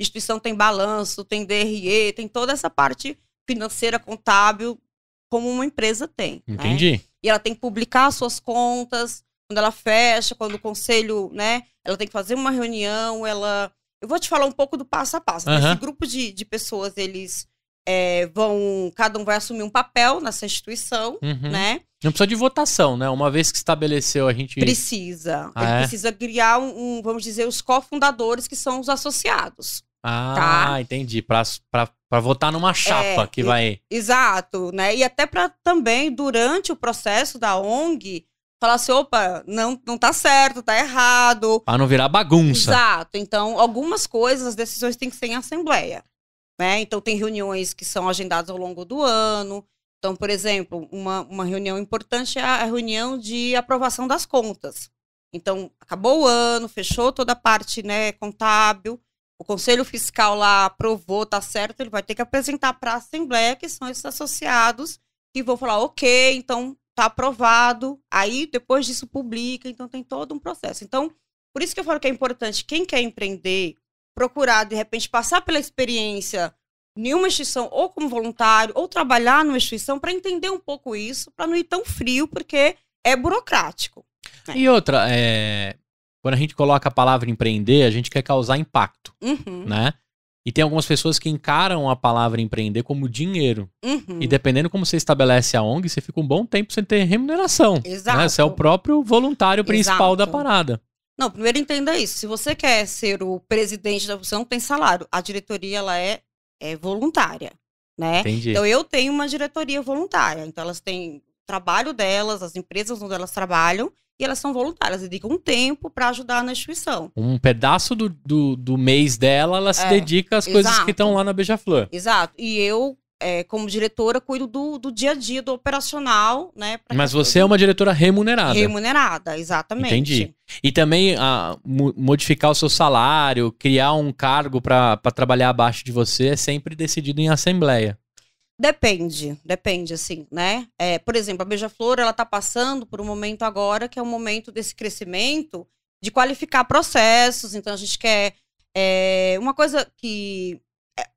A instituição tem balanço, tem DRE, tem toda essa parte financeira, contábil como uma empresa tem. Né? Entendi. Né? E ela tem que publicar suas contas, quando ela fecha, quando o conselho, né? Ela tem que fazer uma reunião, ela. Eu vou te falar um pouco do passo a passo. Uhum. Esse grupo de, de pessoas, eles é, vão. Cada um vai assumir um papel nessa instituição, uhum. né? Não precisa de votação, né? Uma vez que estabeleceu, a gente. Precisa. Ah, é? Precisa criar um, um, vamos dizer, os cofundadores, que são os associados. Ah, tá? entendi. Para votar numa é, chapa é, que vai. Exato, né? E até para também, durante o processo da ONG, falar assim: opa, não, não tá certo, tá errado. Para não virar bagunça. Exato. Então, algumas coisas, as decisões têm que ser em assembleia. Né? Então, tem reuniões que são agendadas ao longo do ano. Então, por exemplo, uma, uma reunião importante é a reunião de aprovação das contas. Então, acabou o ano, fechou toda a parte né, contábil o Conselho Fiscal lá aprovou, tá certo, ele vai ter que apresentar para a Assembleia, que são esses associados, que vão falar, ok, então tá aprovado, aí depois disso publica, então tem todo um processo. Então, por isso que eu falo que é importante quem quer empreender, procurar, de repente, passar pela experiência em uma instituição, ou como voluntário, ou trabalhar numa instituição, para entender um pouco isso, para não ir tão frio, porque é burocrático. Né? E outra, é, quando a gente coloca a palavra empreender, a gente quer causar impacto, uhum. né? E tem algumas pessoas que encaram a palavra empreender como dinheiro. Uhum. E dependendo como você estabelece a ONG, você fica um bom tempo sem ter remuneração. Né? Exato. Né? Você é o próprio voluntário principal Exato. da parada. Não, primeiro entenda isso. Se você quer ser o presidente da opção, não tem salário. A diretoria ela é, é voluntária, né? Entendi. Então eu tenho uma diretoria voluntária. Então elas têm trabalho delas, as empresas onde elas trabalham e elas são voluntárias, dedicam um tempo para ajudar na instituição. Um pedaço do, do, do mês dela, ela se é, dedica às exato, coisas que estão lá na Beija-Flor. Exato. E eu, é, como diretora, cuido do, do dia a dia, do operacional, né? Mas você eu... é uma diretora remunerada. Remunerada, exatamente. Entendi. E também a, ah, modificar o seu salário, criar um cargo para trabalhar abaixo de você é sempre decidido em assembleia. Depende, depende, assim, né? É, por exemplo, a Beija-Flor, ela tá passando por um momento agora que é o um momento desse crescimento de qualificar processos. Então, a gente quer... É, uma coisa que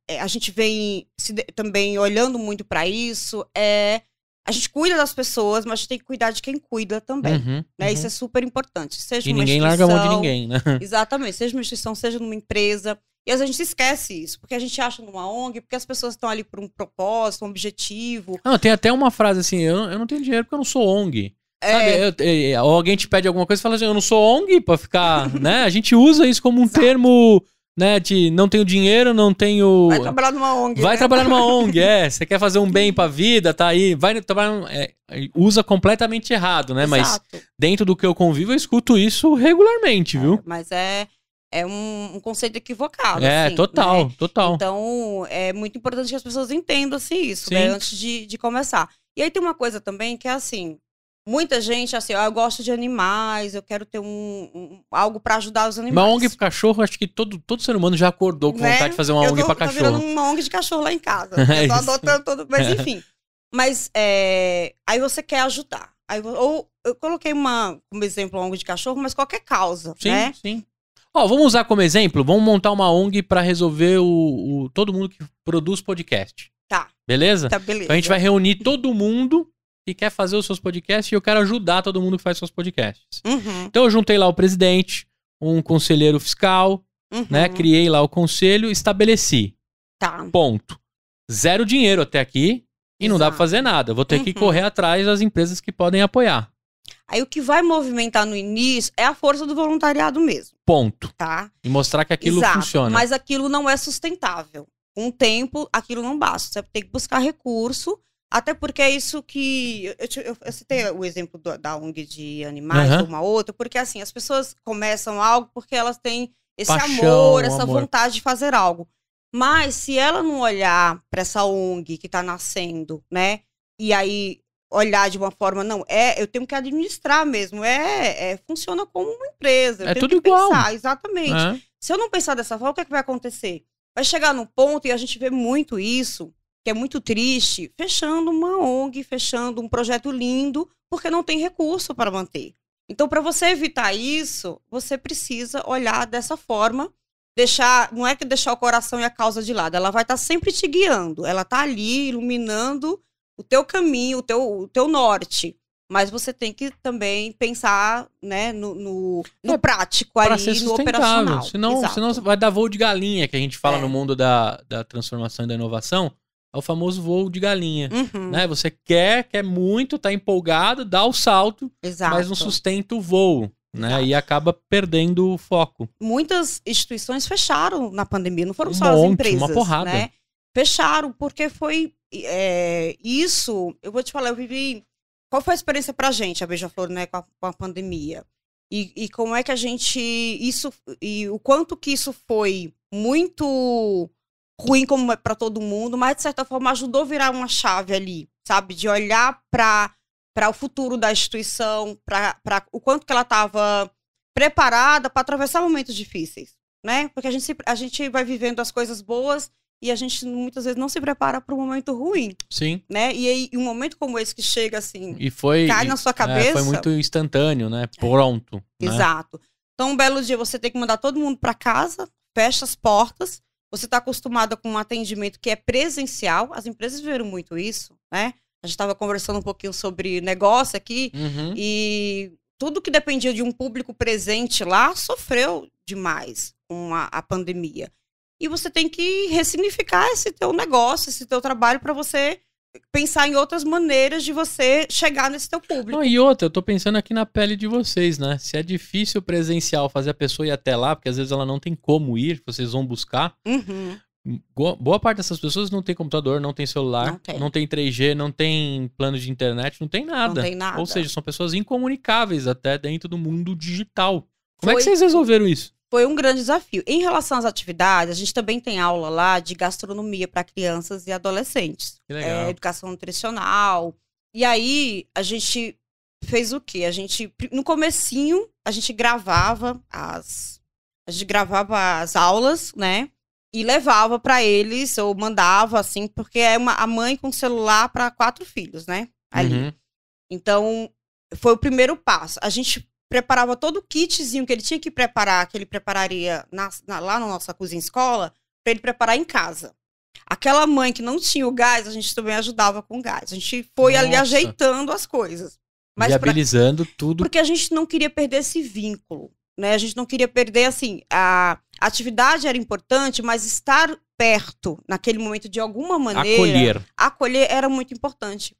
é, é, a gente vem se, também olhando muito para isso é... A gente cuida das pessoas, mas a gente tem que cuidar de quem cuida também. Uhum, né? Uhum. Isso é super importante. Seja e ninguém larga a mão de ninguém, né? Exatamente. Seja uma instituição, seja numa empresa. E às vezes a gente esquece isso, porque a gente acha numa ONG, porque as pessoas estão ali por um propósito, um objetivo. Não, tem até uma frase assim: eu, eu não tenho dinheiro porque eu não sou ONG. É... Sabe, eu, eu, alguém te pede alguma coisa e fala assim: eu não sou ONG pra ficar. né? A gente usa isso como um Exato. termo né? De não tenho dinheiro, não tenho. Vai trabalhar numa ONG. Vai né? trabalhar numa ONG, é. Você quer fazer um bem pra vida, tá aí. Vai trabalhar. É, usa completamente errado, né? Exato. Mas dentro do que eu convivo, eu escuto isso regularmente, é, viu? Mas é é um, um, conceito equivocado. É, assim, total, né? total. Então, é muito importante que as pessoas entendam assim, isso, né? Antes de, de começar. E aí tem uma coisa também que é assim. Muita gente, assim, eu gosto de animais, eu quero ter um, um algo para ajudar os animais. Uma ONG para cachorro, acho que todo, todo ser humano já acordou com né? vontade de fazer uma eu ONG para cachorro. Eu tô virando uma ONG de cachorro lá em casa. é eu tô adotando todo, mas enfim. Mas é, aí você quer ajudar. Aí, ou eu coloquei uma, como exemplo, ong de cachorro, mas qualquer causa, sim, né? Sim. Ó, vamos usar como exemplo, vamos montar uma ONG para resolver o, o, todo mundo que produz podcast. Tá. Beleza? Tá, beleza. Então a gente vai reunir todo mundo que quer fazer os seus podcasts e eu quero ajudar todo mundo que faz seus podcasts. Uhum. Então eu juntei lá o presidente, um conselheiro fiscal, né? uhum. né? Criei lá o conselho, estabeleci. Tá. Ponto. Zero dinheiro até aqui e Exato. não dá pra fazer nada. vou ter uhum. que correr atrás das empresas que podem apoiar. Aí o que vai movimentar no início é a força do voluntariado mesmo. Ponto. Tá? E mostrar que aquilo Exato, funciona. Mas aquilo não é sustentável. Com o tempo, aquilo não basta. Você tem que buscar recurso. Até porque é isso que. Eu, eu, eu citei o exemplo do, da ONG de animais, uhum. uma outra, porque assim, as pessoas começam algo porque elas têm esse Paixão, amor, essa amor. vontade de fazer algo. Mas se ela não olhar para essa ONG que está nascendo, né? E aí olhar de uma forma, não, é, eu tenho que administrar mesmo, é, é funciona como uma empresa. é tudo igual. Pensar, exatamente. É. Se eu não pensar dessa forma, o que, é que vai acontecer? Vai chegar num ponto, e a gente vê muito isso, que é muito triste, fechando uma ONG, fechando um projeto lindo, porque não tem recurso para manter. Então, para você evitar isso, você precisa olhar dessa forma, deixar, não é que deixar o coração e a causa de lado, ela vai estar tá sempre te guiando, ela está ali iluminando o teu caminho, o teu, o teu norte. Mas você tem que também pensar né, no, no, no é, prático ali, no operacional. Senão, senão vai dar voo de galinha, que a gente fala é. no mundo da, da transformação e da inovação. É o famoso voo de galinha. Uhum. Né? Você quer, quer muito, tá empolgado, dá o salto, Exato. mas não sustenta o voo. Né? E acaba perdendo o foco. Muitas instituições fecharam na pandemia, não foram um só monte, as empresas. Uma porrada. Né? fecharam, porque foi é, isso. Eu vou te falar, eu vivi. Qual foi a experiência para a gente, a Beija-Flor, né, com a, com a pandemia? E, e, como é que a gente. Isso. E o quanto que isso foi muito ruim como é para todo mundo, mas de certa forma ajudou a virar uma chave ali, sabe? De olhar para para o futuro da instituição, para o quanto que ela estava preparada para atravessar momentos difíceis, né? Porque a gente, a gente vai vivendo as coisas boas e a gente muitas vezes não se prepara para um momento ruim. Sim. Né? E aí, um momento como esse que chega assim, e foi, cai na sua é, cabeça. É, foi muito instantâneo, né? Pronto. É. Né? Exato. Então, um belo dia você tem que mandar todo mundo para casa, fecha as portas. Você está acostumada com um atendimento que é presencial. As empresas viram muito isso, né? A gente estava conversando um pouquinho sobre negócio aqui uhum. e tudo que dependia de um público presente lá sofreu demais com a, a pandemia e você tem que ressignificar esse teu negócio, esse teu trabalho para você pensar em outras maneiras de você chegar nesse teu público. Não, e outra, eu tô pensando aqui na pele de vocês, né? Se é difícil presencial fazer a pessoa ir até lá, porque às vezes ela não tem como ir, vocês vão buscar. Uhum. Boa parte dessas pessoas não tem computador, não tem celular, não tem. não tem. 3G, não tem plano de internet, não tem nada. Não tem nada. Ou seja, são pessoas incomunicáveis até dentro do mundo digital. Como Foi... é que vocês resolveram isso? foi um grande desafio. Em relação às atividades, a gente também tem aula lá de gastronomia para crianças e adolescentes. Que legal. É, educação nutricional. E aí a gente fez o quê? A gente no comecinho a gente gravava as a gente gravava as aulas, né? E levava para eles ou mandava assim, porque é uma a mãe com celular para quatro filhos, né? Ali. Uhum. Então foi o primeiro passo. A gente preparava todo o kitzinho que ele tinha que preparar, que ele prepararia na, na, lá na nossa cozinha escola, para ele preparar em casa. Aquela mãe que não tinha o gás, a gente também ajudava com o gás. A gente foi nossa. ali ajeitando as coisas. Mas Viabilizando pra... tudo. Porque a gente não queria perder esse vínculo. Né? A gente não queria perder, assim, a atividade era importante, mas estar perto naquele momento de alguma maneira. Acolher. Acolher era muito importante.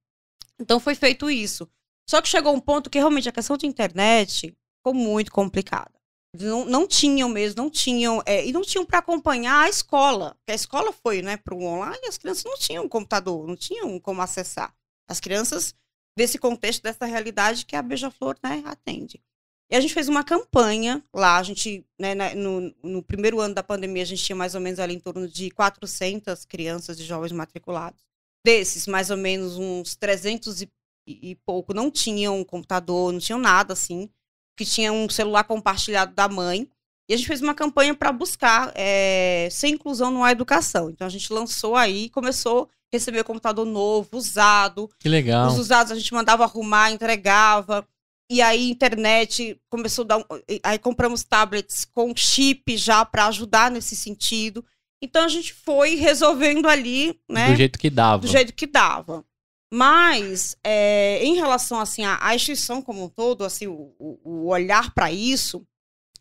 Então foi feito isso. Só que chegou um ponto que realmente a questão de internet ficou muito complicada. Não, não tinham mesmo, não tinham, é, e não tinham para acompanhar a escola. Porque a escola foi né, para o online, as crianças não tinham computador, não tinham como acessar. As crianças desse contexto, dessa realidade que a Beija-Flor né, atende. E a gente fez uma campanha lá, a gente, né, no, no, primeiro ano da pandemia, a gente tinha mais ou menos ali em torno de 400 crianças e jovens matriculados. Desses, mais ou menos uns 300 e e, e pouco, não tinham computador, não tinham nada assim, que tinha um celular compartilhado da mãe. E a gente fez uma campanha para buscar é, ser inclusão na educação. Então a gente lançou aí, começou a receber computador novo, usado. Que legal. Os usados a gente mandava arrumar, entregava. E aí internet começou a dar. Um... Aí compramos tablets com chip já para ajudar nesse sentido. Então a gente foi resolvendo ali, né? Do jeito que dava. Do jeito que dava. Mas, é, em relação assim, à, à, instituição como um todo, assim, o, o olhar para isso,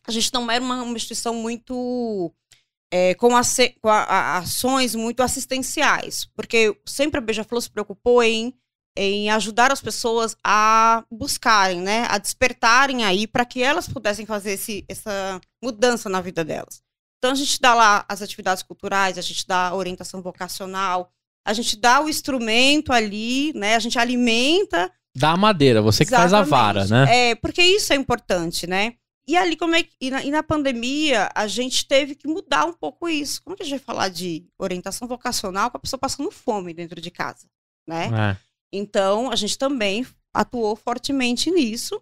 a gente não era uma, uma instituição muito. É, com, a, com a, ações muito assistenciais, porque sempre a Beija-Flor se preocupou em, em ajudar as pessoas a buscarem, né, a despertarem aí para que elas pudessem fazer esse, essa mudança na vida delas. Então a gente dá lá as atividades culturais, a gente dá orientação vocacional, a gente dá o instrumento ali, né? A gente alimenta. Dá a madeira, você que Exatamente. faz a vara, né? É, porque isso é importante, né? E ali, como é que, e, na, e na pandemia, a gente teve que mudar um pouco isso. Como é que a gente vai falar de orientação vocacional com a pessoa passando fome dentro de casa, né? É. Então, a gente também atuou fortemente nisso.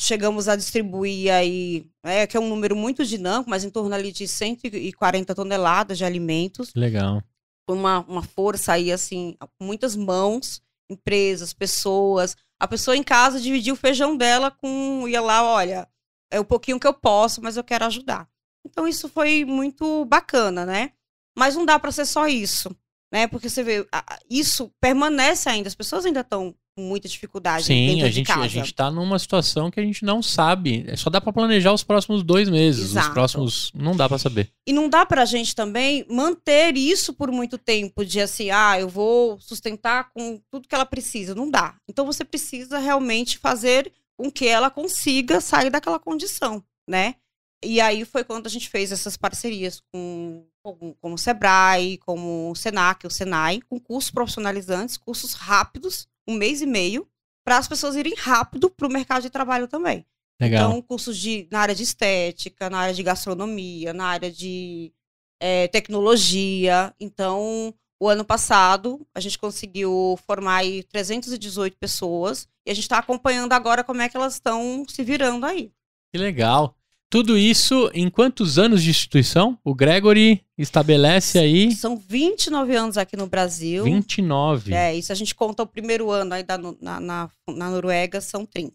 Chegamos a distribuir aí, é, que é um número muito dinâmico, mas em torno ali de 140 toneladas de alimentos. Legal. Foi uma, uma força aí, assim, muitas mãos, empresas, pessoas. A pessoa em casa dividiu o feijão dela com. ia lá, olha, é o pouquinho que eu posso, mas eu quero ajudar. Então isso foi muito bacana, né? Mas não dá para ser só isso, né? Porque você vê, isso permanece ainda, as pessoas ainda estão muita dificuldade. Sim, a gente a gente está numa situação que a gente não sabe. É só dá para planejar os próximos dois meses. Exato. Os próximos não dá para saber. E não dá para a gente também manter isso por muito tempo de assim, ah, eu vou sustentar com tudo que ela precisa. Não dá. Então você precisa realmente fazer com que ela consiga sair daquela condição, né? E aí foi quando a gente fez essas parcerias com, com, com o Sebrae, como o Senac, o Senai, com cursos profissionalizantes, cursos rápidos um mês e meio, para as pessoas irem rápido para o mercado de trabalho também. Legal. Então, cursos de, na área de estética, na área de gastronomia, na área de é, tecnologia. Então, o ano passado, a gente conseguiu formar aí 318 pessoas e a gente está acompanhando agora como é que elas estão se virando aí. Que legal. Tudo isso em quantos anos de instituição? O Gregory estabelece aí. São 29 anos aqui no Brasil. 29. É, isso, a gente conta o primeiro ano aí da, na, na, na Noruega, são 30.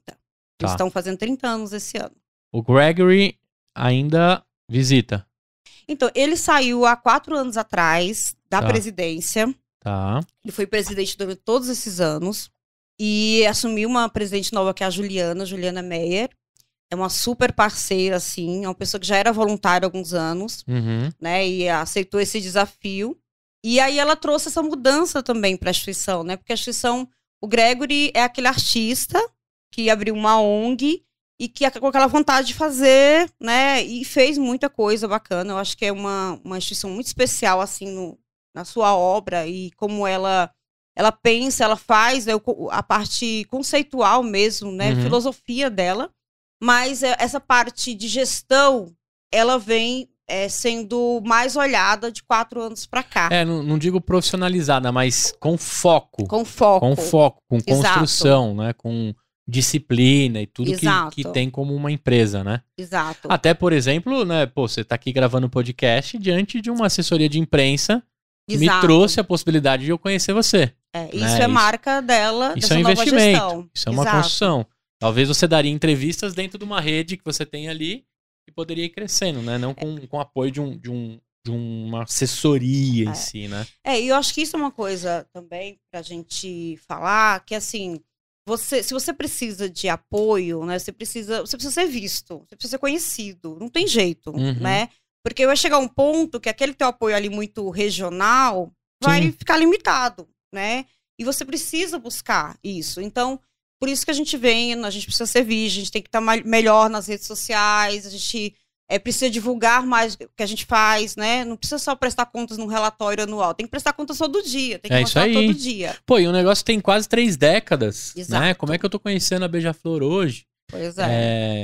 Tá. estão fazendo 30 anos esse ano. O Gregory ainda visita. Então, ele saiu há quatro anos atrás da tá. presidência. Tá. Ele foi presidente durante todos esses anos. E assumiu uma presidente nova, que é a Juliana, Juliana Meyer é uma super parceira, assim, é uma pessoa que já era voluntária há alguns anos, uhum. né? E aceitou esse desafio. E aí ela trouxe essa mudança também para a instituição, né? Porque a instituição, o Gregory é aquele artista que abriu uma ONG e que com aquela vontade de fazer, né? E fez muita coisa bacana. Eu acho que é uma, uma instituição muito especial, assim, no, na sua obra e como ela ela pensa, ela faz né, a parte conceitual mesmo, né? Uhum. Filosofia dela mas é, essa parte de gestão, ela vem é, sendo mais olhada de quatro anos para cá. É, não, não, digo profissionalizada, mas com foco. Com foco. Com foco, com Exato. construção, né? Com disciplina e tudo que, que, tem como uma empresa, né? Exato. Até, por exemplo, né, pô, você está aqui gravando um podcast diante de uma assessoria de imprensa que Exato. me trouxe a possibilidade de eu conhecer você. É, né? isso né? é marca dela, isso é um investimento, gestão. Isso é uma Exato. construção. Talvez você daria entrevistas dentro de uma rede que você tem ali e poderia ir crescendo, né? Não com, com apoio de, um, de, um, de uma assessoria em é. si, né? É, e eu acho que isso é uma coisa também pra gente falar, que assim, você, se você precisa de apoio, né? Você precisa, você precisa ser visto, você precisa ser conhecido, não tem jeito, uhum. né? Porque vai chegar um ponto que aquele teu apoio ali muito regional vai Sim. ficar limitado, né? E você precisa buscar isso. Então, por isso que a gente vem, a gente precisa ser virgem, a gente tem que estar melhor nas redes sociais, a gente é, precisa divulgar mais o que a gente faz, né? Não precisa só prestar contas num relatório anual, tem que prestar contas todo dia, tem que é isso aí. todo dia. Pô, e o um negócio tem quase três décadas, né? Exato. né? Como é que eu tô conhecendo a Beija-Flor hoje? Pois é.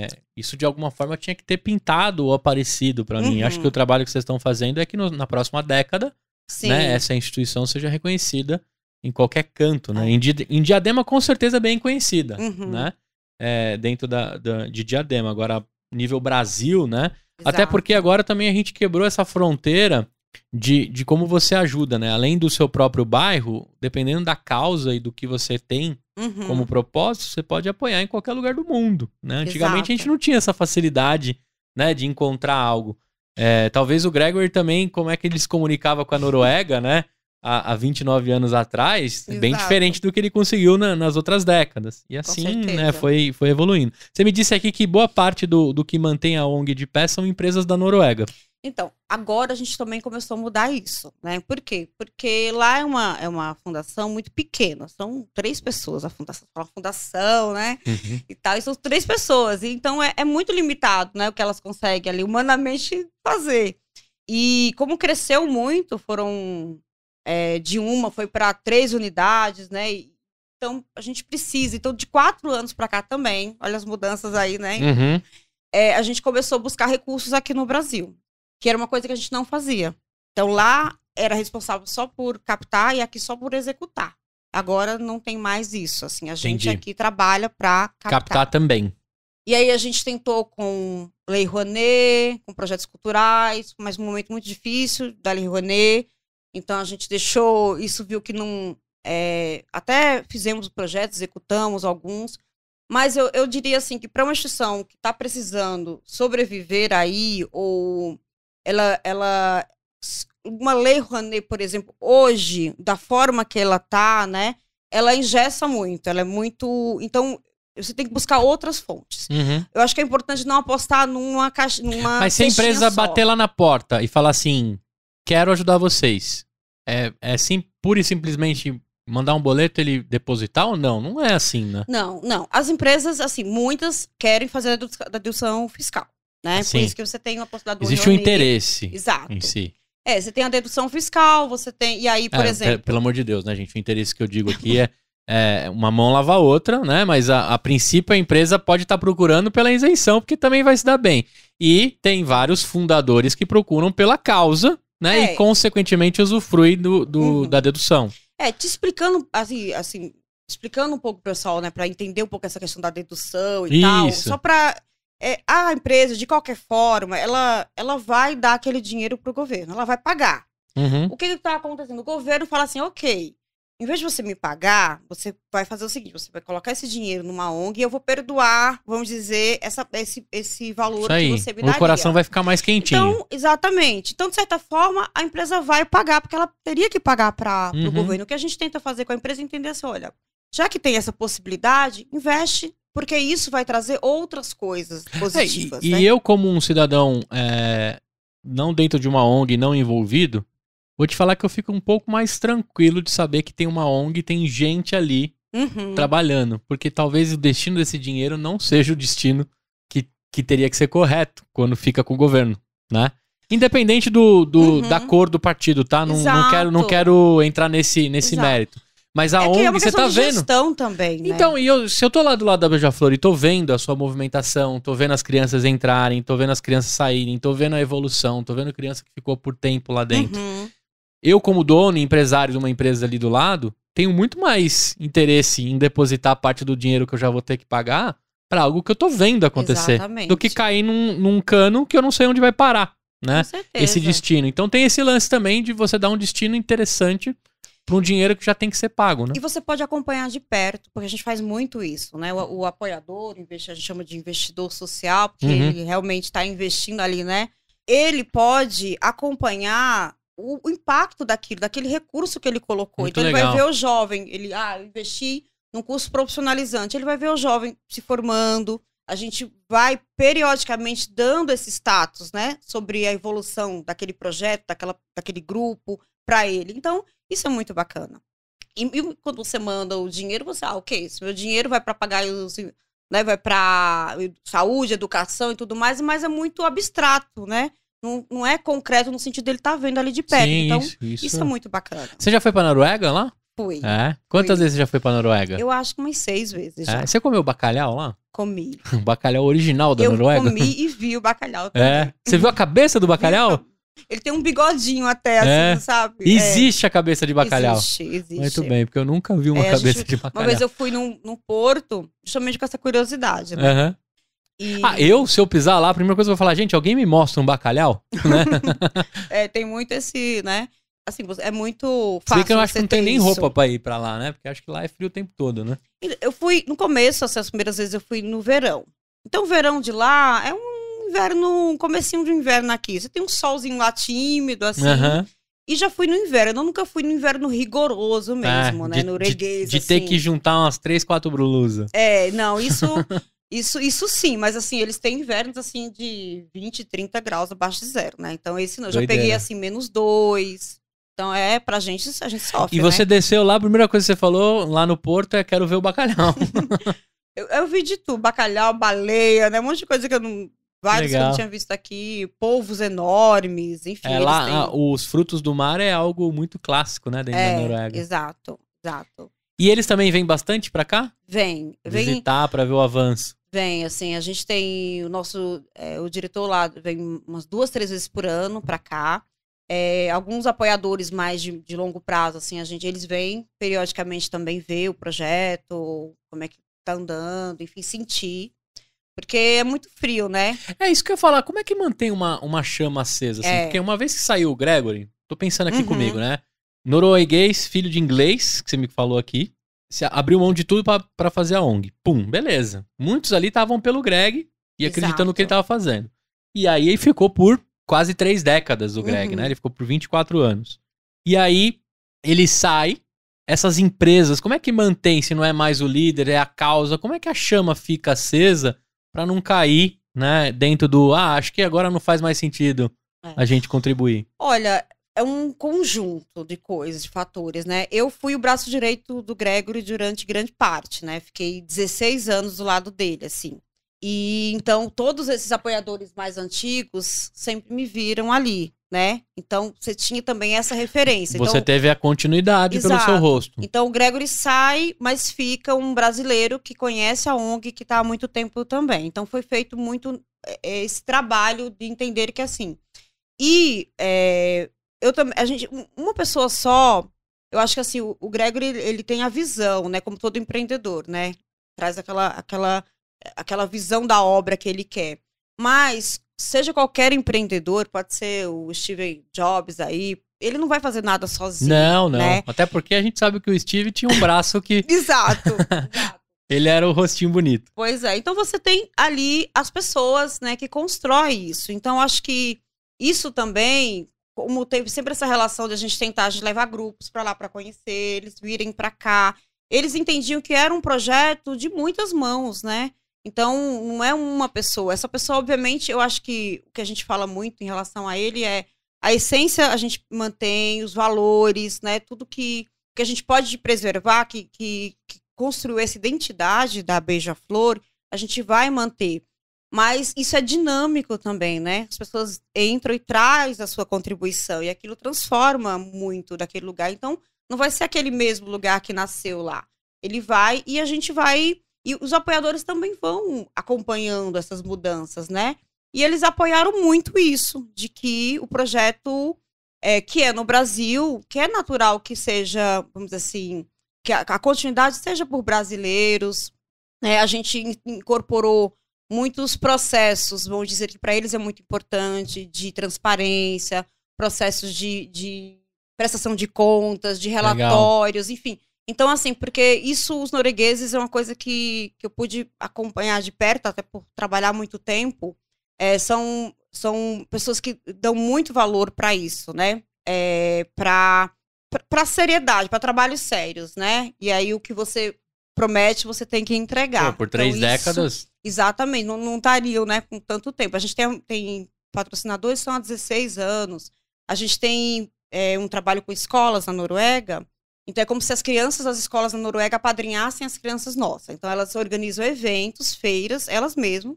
é. Isso de alguma forma tinha que ter pintado ou aparecido para uhum. mim. Acho uhum. que o trabalho que vocês estão fazendo é que no, na próxima década, Sim. né, essa instituição seja reconhecida em qualquer canto, né? É. Em, em Diadema, com certeza, é bem conhecida, uhum. né? É, dentro da, da, de Diadema. Agora, nível Brasil, né? Exato. Até porque agora também a gente quebrou essa fronteira de, de como você ajuda, né? Além do seu próprio bairro, dependendo da causa e do que você tem uhum. como propósito, você pode apoiar em qualquer lugar do mundo, né? Antigamente Exato. a gente não tinha essa facilidade, né? De encontrar algo. É, talvez o Gregory também, como é que ele se comunicava com a Noruega, né? há, há 29 anos atrás, Exato. bem diferente do que ele conseguiu na, nas outras décadas. E assim, né, foi, foi evoluindo. Você me disse aqui que boa parte do, do que mantém a ONG de pé são empresas da Noruega. Então, agora a gente também começou a mudar isso, né? Por quê? Porque lá é uma, é uma fundação muito pequena, são três pessoas a fundação, a fundação, né? Uhum. E tal, e são três pessoas. Então é, é muito limitado, né? O que elas conseguem ali humanamente fazer. E como cresceu muito, foram é, de uma foi para três unidades, né? então, a gente precisa. Então, de quatro anos para cá também, olha as mudanças aí, né? Uhum. É, a gente começou a buscar recursos aqui no Brasil, que era uma coisa que a gente não fazia. Então, lá era responsável só por captar e aqui só por executar. Agora não tem mais isso. Assim, a gente Entendi. aqui trabalha para captar. captar. também. E aí a gente tentou com Lei Rouanet, com projetos culturais, mas um momento muito difícil da Lei Rouanet. Então a gente deixou, isso viu que não. É, até fizemos projetos, executamos alguns, mas eu, eu diria assim que para uma instituição que está precisando sobreviver aí, ou ela, ela. Uma lei Rouanet, por exemplo, hoje, da forma que ela está, né? Ela engessa muito, ela é muito. Então, você tem que buscar outras fontes. Uhum. Eu acho que é importante não apostar numa caixa. Numa Mas se a empresa só. bater lá na porta e falar assim: quero ajudar vocês. É, é sim, pura e simplesmente mandar um boleto ele depositar ou não? Não é assim, né? Não, não. As empresas, assim, muitas querem fazer a dedução fiscal, né? Sim. Por isso que você tem uma possibilidade Existe um interesse. Exato. Em si. É, você tem a dedução fiscal, você tem. E aí, por é, exemplo. Pelo amor de Deus, né, gente? O interesse que eu digo aqui é. é uma mão lava a outra, né? Mas a, a princípio a empresa pode estar tá procurando pela isenção, porque também vai se dar bem. E tem vários fundadores que procuram pela causa, né? É. E consequentemente usufrui do, do uhum. da dedução. É, te explicando, assim, assim explicando um pouco, pessoal, né, para entender um pouco essa questão da dedução e Isso. tal, só para é, a empresa, de qualquer forma, ela, ela vai dar aquele dinheiro pro governo, ela vai pagar. Uhum. O que está acontecendo? O governo fala assim, ok, em vez de você me pagar, você vai fazer o seguinte: você vai colocar esse dinheiro numa ONG e eu vou perdoar, vamos dizer, essa, esse, esse valor Isso aí. que você me daria. O coração vai ficar mais quentinho. Então, exatamente. Então, de certa forma, a empresa vai pagar, porque ela teria que pagar para uhum. o governo. O que a gente tenta fazer com a empresa é entender assim: olha, já que tem essa possibilidade, investe porque isso vai trazer outras coisas positivas. É, e, né? e, eu, como um cidadão é, não dentro de uma ONG, não envolvido, vou te falar que eu fico um pouco mais tranquilo de saber que tem uma ONG, tem gente ali uhum. trabalhando, porque talvez o destino desse dinheiro não seja o destino que, que teria que ser correto quando fica com o governo, né? Independente do, do uhum. da cor do partido, tá? Não, não, quero, não quero entrar nesse, nesse mérito. Mas a é, é ONG, é uma você tá de vendo. Gestão também, né? Então, e eu, se eu tô lá do lado da Beija-Flor e tô vendo a sua movimentação, tô vendo as crianças entrarem, tô vendo as crianças saírem, tô vendo a evolução, tô vendo criança que ficou por tempo lá dentro. Uhum eu, como dono e empresário de uma empresa ali do lado, tenho muito mais interesse em depositar parte do dinheiro que eu já vou ter que pagar para algo que eu tô vendo acontecer. Exatamente. Do que cair num, num, cano que eu não sei onde vai parar, né? Esse destino. Então tem esse lance também de você dar um destino interessante para um dinheiro que já tem que ser pago, né? E você pode acompanhar de perto, porque a gente faz muito isso, né? O, o apoiador, o a gente chama de investidor social, porque uhum. ele realmente está investindo ali, né? Ele pode acompanhar o, o impacto daquilo, daquele recurso que ele colocou. Muito então legal. ele vai ver o jovem, ele, ah, investi num curso profissionalizante, ele vai ver o jovem se formando. A gente vai periodicamente dando esse status, né, sobre a evolução daquele projeto, daquela, daquele grupo para ele. Então, isso é muito bacana. E, e, quando você manda o dinheiro, você, ah, ok, esse meu dinheiro vai para pagar os, assim, né, vai para saúde, educação e tudo mais, mas é muito abstrato, né? Não, não é concreto no sentido dele estar tá vendo ali de perto. Sim, então, isso, isso. isso, é muito bacana. Você já foi pra Noruega lá? Fui. É? Quantas fui. vezes você já foi pra Noruega? Eu acho que umas seis vezes é? Você comeu bacalhau lá? Comi. O bacalhau original da eu Noruega? Eu comi e vi o bacalhau é? também. É. Você viu a cabeça do bacalhau? Ele tem um bigodinho até, é. assim, sabe? É. Existe é. a cabeça de bacalhau. Existe, existe. Muito bem, porque eu nunca vi uma é, cabeça gente, de bacalhau. Uma vez eu fui num, num porto, justamente com essa curiosidade, né? Uhum. E... Ah, eu, se eu pisar lá, a primeira coisa que eu vou falar, gente, alguém me mostra um bacalhau? Né? é, tem muito esse, né? Assim, é muito fácil. Você que eu acho que não tem nem isso. roupa pra ir pra lá, né? Porque acho que lá é frio o tempo todo, né? Então, eu fui, no começo, assim, as primeiras vezes eu fui no verão. Então, o verão de lá é um inverno, um comecinho de inverno aqui. Você tem um solzinho lá tímido, assim. E já fui no inverno. Eu nunca fui no inverno rigoroso ah, mesmo, é, né? De, no reguês, De, de assim. ter que assim. juntar umas três, quatro brulusas. É, não, isso... Isso, isso sim, mas assim, eles têm invernos assim de 20, 30 graus abaixo de zero, né? Então esse não, eu já peguei assim menos dois. Então é, pra gente, a gente sofre, E né? você né? desceu lá, a primeira coisa que você falou lá no porto é quero ver o bacalhau. eu, eu, vi de tudo, bacalhau, baleia, né? Um monte de coisa que eu não... Vários Legal. que eu não tinha visto aqui, polvos enormes, enfim. É, lá, têm... Ah, os frutos do mar é algo muito clássico, né, dentro é, da Noruega. exato, exato. E eles também vêm bastante pra cá? Vem. Visitar para pra ver o avanço. Vem, assim, a gente tem o nosso, é, o diretor lá vem umas duas, três vezes por ano para cá. É, alguns apoiadores mais de, de, longo prazo, assim, a gente, eles vêm periodicamente também ver o projeto, como é que tá andando, enfim, sentir. Porque é muito frio, né? É isso que eu ia falar, como é que mantém uma, uma chama acesa, assim? É. Porque uma vez que saiu o Gregory, tô pensando aqui uhum. comigo, né? Norueguês, filho de inglês, que você me falou aqui se abriu mão de tudo para fazer a ONG. Pum, beleza. Muitos ali estavam pelo Greg e Exato. acreditando no que ele estava fazendo. E aí ele ficou por quase três décadas o Greg, né? uhum. né? Ele ficou por 24 anos. E aí ele sai, essas empresas, como é que mantém se não é mais o líder, é a causa? Como é que a chama fica acesa para não cair, né, dentro do, ah, acho que agora não faz mais sentido é. a gente contribuir? Olha, é um conjunto de coisas, de fatores, né? Eu fui o braço direito do Gregory durante grande parte, né? Fiquei 16 anos do lado dele, assim. E então todos esses apoiadores mais antigos sempre me viram ali, né? Então você tinha também essa referência. Você então, teve a continuidade exato. pelo seu rosto. Então o Gregory sai, mas fica um brasileiro que conhece a ONG que está há muito tempo também. Então foi feito muito eh, esse trabalho de entender que assim. E é, eu também. A gente, uma pessoa só, eu acho que assim, o, o Gregory ele tem a visão, né? Como todo empreendedor, né? Traz aquela, aquela, aquela visão da obra que ele quer. Mas, seja qualquer empreendedor, pode ser o Steve Jobs aí, ele não vai fazer nada sozinho. Não, não. Né? Até porque a gente sabe que o Steve tinha um braço que. exato, Ele era o rostinho bonito. Pois é. Então você tem ali as pessoas, né, que constrói isso. Então acho que isso também como teve sempre essa relação de a gente tentar levar grupos para lá para conhecer, eles virem para cá, eles entendiam que era um projeto de muitas mãos, né? Então, não é uma pessoa. Essa pessoa, obviamente, eu acho que o que a gente fala muito em relação a ele é a essência a gente mantém, os valores, né? Tudo que, que a gente pode preservar, que, que, que construiu essa identidade da beija-flor, a gente vai manter. Mas isso é dinâmico também, né? As pessoas entram e trazem a sua contribuição e aquilo transforma muito daquele lugar. Então, não vai ser aquele mesmo lugar que nasceu lá. Ele vai e a gente vai e os apoiadores também vão acompanhando essas mudanças, né? E eles apoiaram muito isso, de que o projeto é, que é no Brasil, que é natural que seja, vamos dizer assim, que a, a continuidade seja por brasileiros. Né? a gente incorporou muitos processos, vamos dizer que para eles é muito importante, de transparência, processos de, de prestação de contas, de relatórios, Legal. enfim. Então, assim, porque isso, os noruegueses, é uma coisa que, que eu pude acompanhar de perto, até por trabalhar muito tempo. É, são, são pessoas que dão muito valor para isso, né? É, para para seriedade, para trabalhos sérios, né? E aí o que você promete, você tem que entregar. Pô, é, por três então, décadas, Exatamente, não, não estariam né, com tanto tempo. A gente tem, tem patrocinadores são há 16 anos. A gente tem é, um trabalho com escolas na Noruega. Então, é como se as crianças das escolas na Noruega apadrinhassem as crianças nossas. Então, elas organizam eventos, feiras, elas mesmas.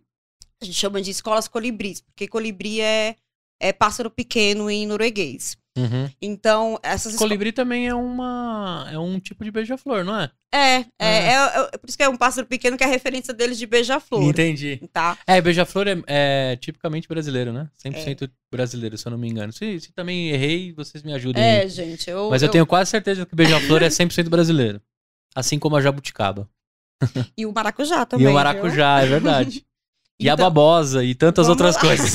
A gente chama de escolas colibris, porque colibri é, é pássaro pequeno em norueguês. Uhum. Então, essas. Colibri esco... também é uma. É um tipo de beija-flor, não é? é? É, é, é. é, é por isso que é um pássaro pequeno que é a referência deles de beija-flor. Entendi. Tá? É, beija-flor é, é tipicamente brasileiro, né? 100% é. brasileiro, se eu não me engano. Se, se também errei, vocês me ajudem. É, gente. Eu, Mas eu, eu tenho quase certeza que beija-flor é 100% brasileiro. Assim como a jabuticaba. E o maracujá também. E o maracujá, viu? é verdade. e então, a babosa e tantas outras lá. coisas.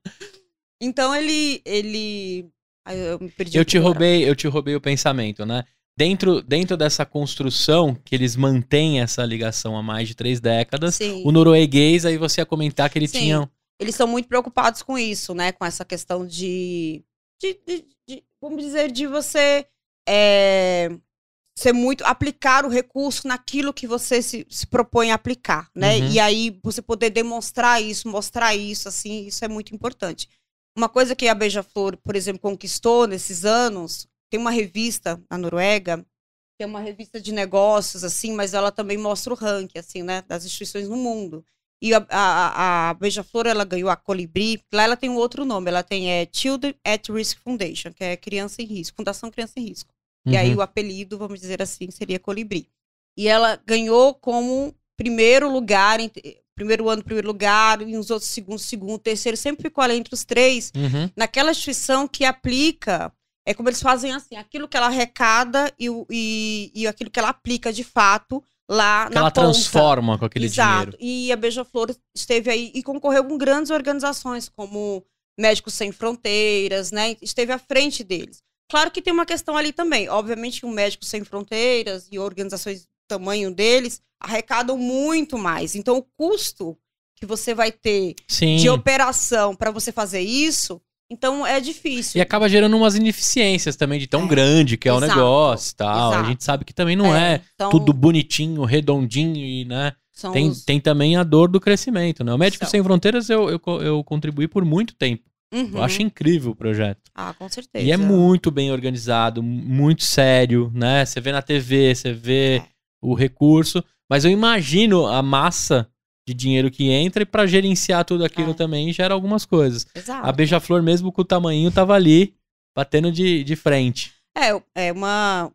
então ele, ele eu, perdi eu te agora. roubei, eu te roubei o pensamento, né? Dentro, dentro dessa construção que eles mantêm essa ligação há mais de três décadas, Sim. o norueguês, aí você ia comentar que eles Sim. tinham. Eles são muito preocupados com isso, né? Com essa questão de. de, de, de vamos dizer, de você. É, ser muito. aplicar o recurso naquilo que você se, se propõe a aplicar, né? Uhum. E aí você poder demonstrar isso, mostrar isso, assim, isso é muito importante. Uma coisa que a Beija-Flor, por exemplo, conquistou nesses anos, tem uma revista na Noruega, que é uma revista de negócios, assim, mas ela também mostra o ranking, assim, né, das instituições no mundo. E a, a, a Beija-Flor, ela ganhou a Colibri, lá ela tem um outro nome, ela tem é, Children at Risk Foundation, que é Criança em Risco, Fundação Criança em Risco. Uhum. E aí uhum. o apelido, vamos dizer assim, seria Colibri. E ela ganhou como primeiro lugar, primeiro ano, primeiro lugar, e os outros, segundo, segundo, terceiro, sempre ficou ali entre os três, uhum. naquela instituição que aplica, é como eles fazem assim, aquilo que ela arrecada e, e, e aquilo que ela aplica de fato lá que na ela ponta. transforma com aquele Exato. dinheiro. E a Beija-Flor esteve aí e concorreu com grandes organizações, como Médicos Sem Fronteiras, né? Esteve à frente deles. Claro que tem uma questão ali também. Obviamente, o um Médicos Sem Fronteiras e organizações tamanho deles, arrecadam muito mais. Então, o custo que você vai ter Sim. de operação para você fazer isso, então é difícil. E acaba gerando umas ineficiências também de tão é. grande que é Exato. o negócio tal. Exato. A gente sabe que também não é, é então... tudo bonitinho, redondinho e, né? tem, os... tem também a dor do crescimento, né? O médico São... Sem Fronteiras eu, eu, eu contribuí por muito tempo. Uhum. Eu acho incrível o projeto. Ah, com certeza. E é muito bem organizado, muito sério, né? Você vê na TV, você vê. É o recurso, mas eu imagino a massa de dinheiro que entra e para gerenciar tudo aquilo é. também gera algumas coisas. Exato. A Beija-Flor, mesmo com o tamanho, tava ali, batendo de, de frente. É, é uma.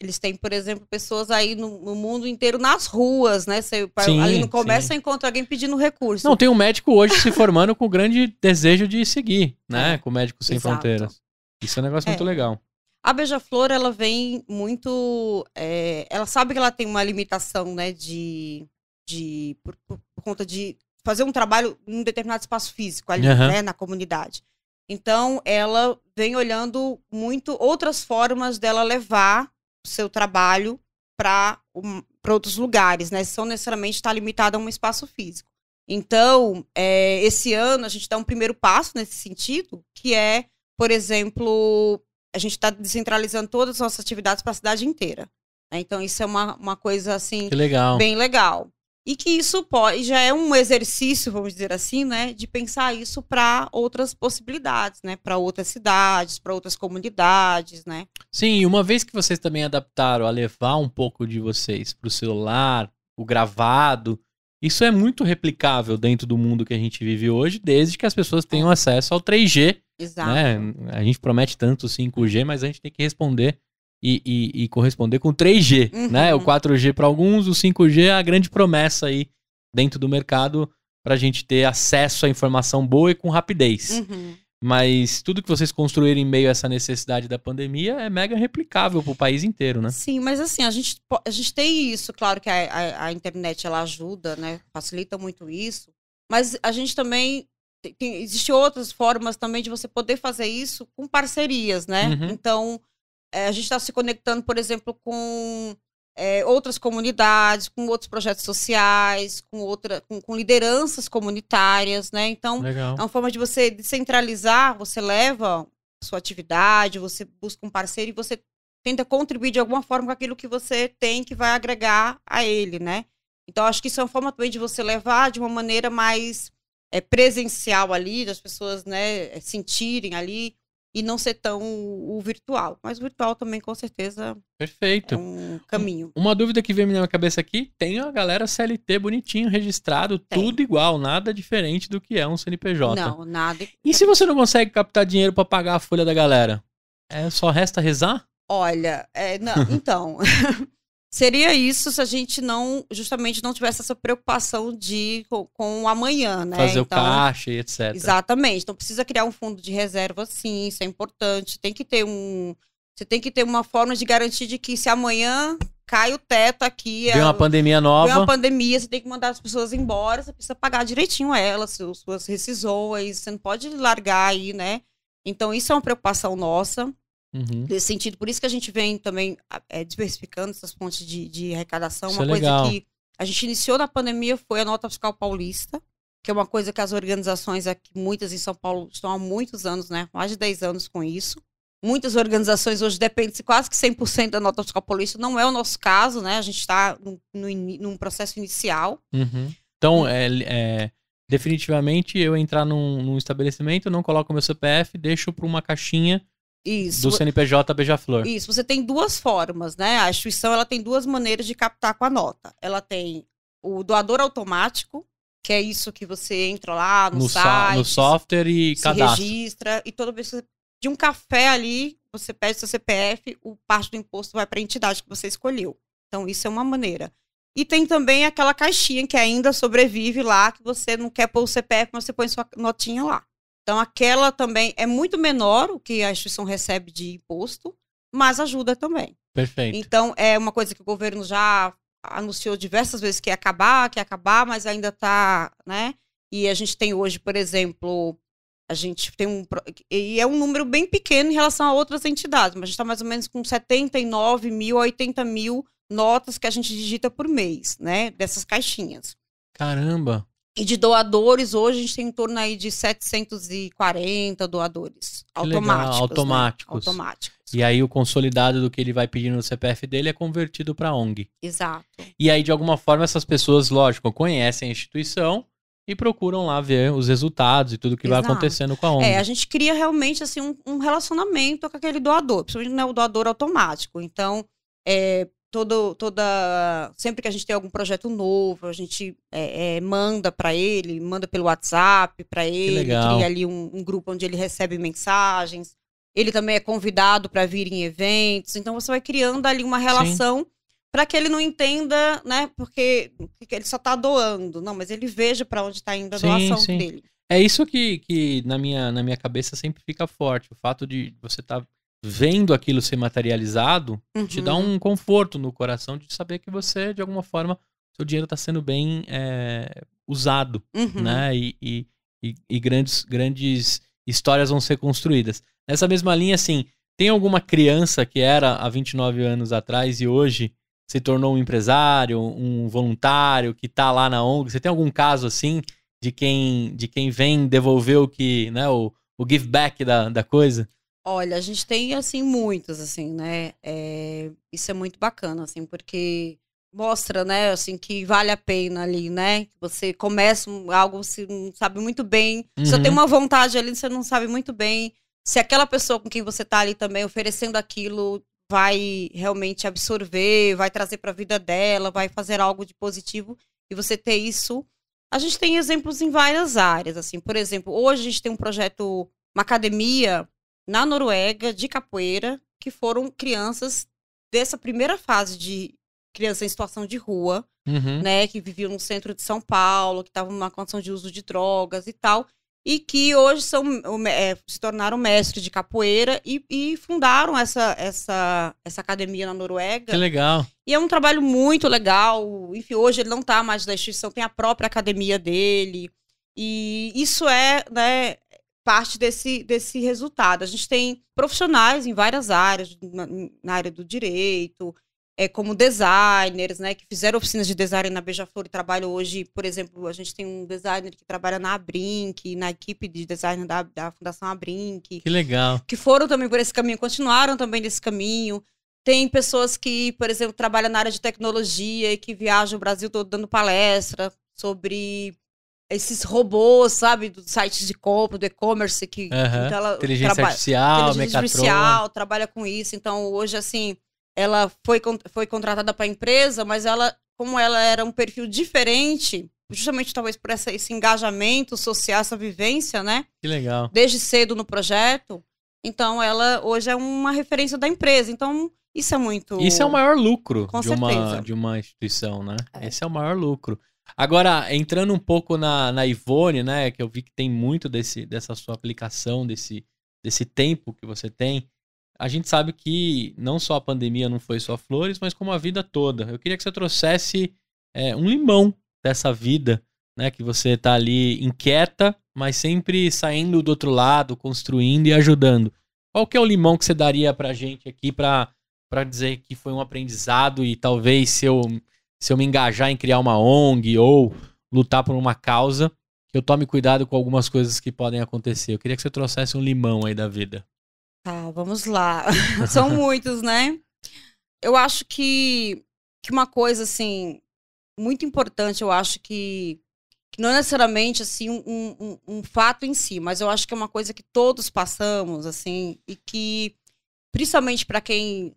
Eles têm, por exemplo, pessoas aí no, no mundo inteiro nas ruas, né? Você, sim, ali no começo encontra alguém pedindo recurso. Não, tem um médico hoje se formando com grande desejo de seguir, né? É. Com Médicos Sem Exato. Fronteiras. Isso é um negócio é. muito legal. A Beija-Flor, ela vem muito. É, ela sabe que ela tem uma limitação, né? De. de por, por conta de fazer um trabalho em um determinado espaço físico ali, uhum. né? Na comunidade. Então, ela vem olhando muito outras formas dela levar o seu trabalho para um, outros lugares, né? São necessariamente estar tá limitada a um espaço físico. Então, é, esse ano a gente dá um primeiro passo nesse sentido, que é, por exemplo, a gente está descentralizando todas as nossas atividades para a cidade inteira. Né? Então, isso é uma, uma coisa assim legal. bem legal. E que isso pode, já é um exercício, vamos dizer assim, né, de pensar isso para outras possibilidades, né, para outras cidades, para outras comunidades, né? Sim, uma vez que vocês também adaptaram a levar um pouco de vocês para o celular, o gravado, isso é muito replicável dentro do mundo que a gente vive hoje, desde que as pessoas tenham acesso ao 3G. Né? Exato. Né? A gente promete tanto 5G, mas a gente tem que responder e, e, e corresponder com 3G, uhum. né? O 4G uhum. para alguns, o 5G é a grande promessa aí dentro do mercado para a gente ter acesso à informação boa e com rapidez. Uhum. Mas tudo que vocês construírem em meio a essa necessidade da pandemia é mega replicável para o país inteiro, né? Sim, mas assim, a gente, a gente tem isso, claro que a, a, a internet ela ajuda, né? Facilita muito isso. Mas a gente também tem, existe outras formas também de você poder fazer isso com parcerias, né? Uhum. Então, é, a gente está se conectando, por exemplo, com é, outras comunidades, com outros projetos sociais, com, outra, com, com lideranças comunitárias, né? Então, Legal. é uma forma de você descentralizar, você leva sua atividade, você busca um parceiro e você tenta contribuir de alguma forma com aquilo que você tem que vai agregar a ele, né? Então, acho que isso é uma forma também de você levar de uma maneira mais é, presencial ali, das pessoas né, é, sentirem ali e não ser tão o virtual. Mas o virtual também, com certeza, Perfeito. É um caminho. Uma dúvida que veio na minha cabeça aqui, tem a galera CLT bonitinho, registrado, tem. tudo igual, nada diferente do que é um CNPJ. Não, nada. E se você não consegue captar dinheiro para pagar a folha da galera? É só resta rezar? Olha, é, não, então, Seria isso se a gente não, justamente, não tivesse essa preocupação de com, com o amanhã, né? Fazer então, o caixa e etc. Exatamente. Então precisa criar um fundo de reserva, sim, isso é importante. Tem que ter um. Você tem que ter uma forma de garantir de que se amanhã cai o teto aqui. Vem uma é pandemia nova. Vem uma pandemia, você tem que mandar as pessoas embora, você precisa pagar direitinho elas, suas rescisões, você não pode largar aí, né? Então, isso é uma preocupação nossa. Uhum. Nesse sentido, por isso que a gente vem também é, diversificando essas fontes de, de arrecadação. Isso uma é coisa legal. que a gente iniciou na pandemia foi a nota fiscal paulista, que é uma coisa que as organizações aqui, muitas em São Paulo, estão há muitos anos, né? Mais de 10 anos com isso. Muitas organizações hoje dependem quase que 100% da nota fiscal paulista. Não é o nosso caso, né? A gente está num, num, processo inicial. Uhum. Então, é, é, definitivamente, eu entrar num, num estabelecimento, não coloco meu CPF, deixo para uma caixinha isso. Do CNPJ Beija-Flor. Isso, você tem duas formas, né? A instituição ela tem duas maneiras de captar com a nota. Ela tem o doador automático, que é isso que você entra lá no, no site, so, no software e se registra e toda vez que você, de um café ali, você pede seu CPF, o parte do imposto vai para a entidade que você escolheu. Então isso é uma maneira. E tem também aquela caixinha que ainda sobrevive lá, que você não quer pôr o CPF, mas você põe sua notinha lá. Então, aquela também é muito menor o que a instituição recebe de imposto, mas ajuda também. Perfeito. Então, é uma coisa que o governo já anunciou diversas vezes que ia acabar, que ia acabar, mas ainda está, né? E a gente tem hoje, por exemplo, a gente tem um. E é um número bem pequeno em relação a outras entidades, mas a gente está mais ou menos com 79 mil a 80 mil notas que a gente digita por mês, né? Dessas caixinhas. Caramba! E de doadores, hoje a gente tem em torno aí de 740 doadores automáticos. Legal, automáticos. Né? automáticos. E aí o consolidado do que ele vai pedindo no CPF dele é convertido para ONG. Exato. E aí, de alguma forma, essas pessoas, lógico, conhecem a instituição e procuram lá ver os resultados e tudo que Exato. vai acontecendo com a é, ONG. É, a gente cria realmente assim um, um relacionamento com aquele doador, principalmente né, o doador automático. Então, é, todo, toda sempre que a gente tem algum projeto novo, a gente é, é, manda para ele, manda pelo WhatsApp para ele, cria ali um, um, grupo onde ele recebe mensagens. Ele também é convidado para vir em eventos, então você vai criando ali uma relação para que ele não entenda, né? Porque ele só está doando, não, mas ele veja para onde está indo a sim, doação sim. dele. É isso que, que na, minha, na minha cabeça sempre fica forte, o fato de você estar tá vendo aquilo ser materializado, uhum. te dá uhum. um conforto no coração de saber que você, de alguma forma, seu dinheiro está sendo bem é, usado, uhum. né? E, e, e, e, grandes, grandes histórias vão ser construídas. Nessa mesma linha, assim, tem alguma criança que era há 29 anos atrás e hoje se tornou um empresário, um voluntário que está lá na ONG? Você tem algum caso assim de quem de quem vem devolver o que, né, o, o give back da, da coisa? Olha, a gente tem, assim, muitos, assim, né? É, isso é muito bacana, assim, porque mostra, né, assim, que vale a pena ali, né? Você começa algo, você não sabe muito bem. Uhum. Você tem uma vontade ali, você não sabe muito bem se aquela pessoa com quem você tá ali também oferecendo aquilo vai realmente absorver, vai trazer para a vida dela, vai fazer algo de positivo. E você ter isso. A gente tem exemplos em várias áreas, assim. Por exemplo, hoje a gente tem um projeto, uma academia na Noruega de capoeira, que foram crianças dessa primeira fase de criança em situação de rua, uhum. né, que viviam no centro de São Paulo, que estavam numa condição de uso de drogas e tal, e que hoje são, é, se tornaram mestres de capoeira e, e, fundaram essa, essa, essa academia na Noruega. Que legal. E é um trabalho muito legal. Enfim, hoje ele não está mais na instituição, tem a própria academia dele. E isso é, né, parte desse, desse resultado. A gente tem profissionais em várias áreas, na, na área do direito, é, como designers, né, que fizeram oficinas de design na Beija-Flor e trabalham hoje, por exemplo, a gente tem um designer que trabalha na Abrinq, na equipe de design da, da Fundação Abrinq. Que legal. Que foram também por esse caminho, continuaram também nesse caminho. Tem pessoas que, por exemplo, trabalham na área de tecnologia e que viajam o Brasil todo dando palestra sobre esses robôs, sabe, do site de compra, do e-commerce que, uhum. que então ela inteligência trabalha, artificial, inteligência artificial, trabalha com isso. Então hoje assim, ela foi foi contratada para a empresa, mas ela, como ela era um perfil diferente, justamente talvez por essa, esse engajamento social, essa vivência, né? Que legal. Desde cedo no projeto, então ela hoje é uma referência da empresa. Então isso é muito. Isso é o maior lucro de uma, de uma instituição, né? É. Esse é o maior lucro. Agora, entrando um pouco na, na Ivone, né, que eu vi que tem muito desse, dessa sua aplicação, desse, desse tempo que você tem, a gente sabe que não só a pandemia não foi só flores, mas como a vida toda. Eu queria que você trouxesse é, um limão dessa vida, né, que você está ali inquieta, mas sempre saindo do outro lado, construindo e ajudando. Qual que é o limão que você daria pra gente aqui para para dizer que foi um aprendizado e talvez se eu se eu me engajar em criar uma ONG ou lutar por uma causa, que eu tome cuidado com algumas coisas que podem acontecer. Eu queria que você trouxesse um limão aí da vida. Tá, vamos lá. São muitos, né? Eu acho que, que uma coisa, assim, muito importante, eu acho que, que não é necessariamente, assim, um, um, um fato em si, mas eu acho que é uma coisa que todos passamos, assim, e que, principalmente para quem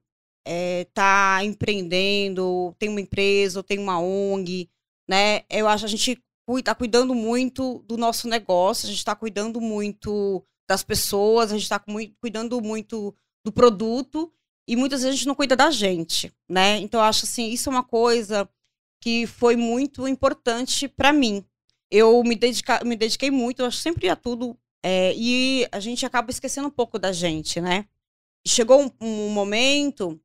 está eh, empreendendo, tem uma empresa, ou tem uma ONG, né? Eu acho que a gente está cuidando muito do nosso negócio, a gente está cuidando muito das pessoas, a gente está cuidando muito do produto e muitas vezes a gente não cuida da gente, né? Então eu acho assim, isso é uma coisa que foi muito importante para mim. Eu me, dedica, me dediquei muito, eu sempre a é tudo é, e a gente acaba esquecendo um pouco da gente, né? Chegou um, um momento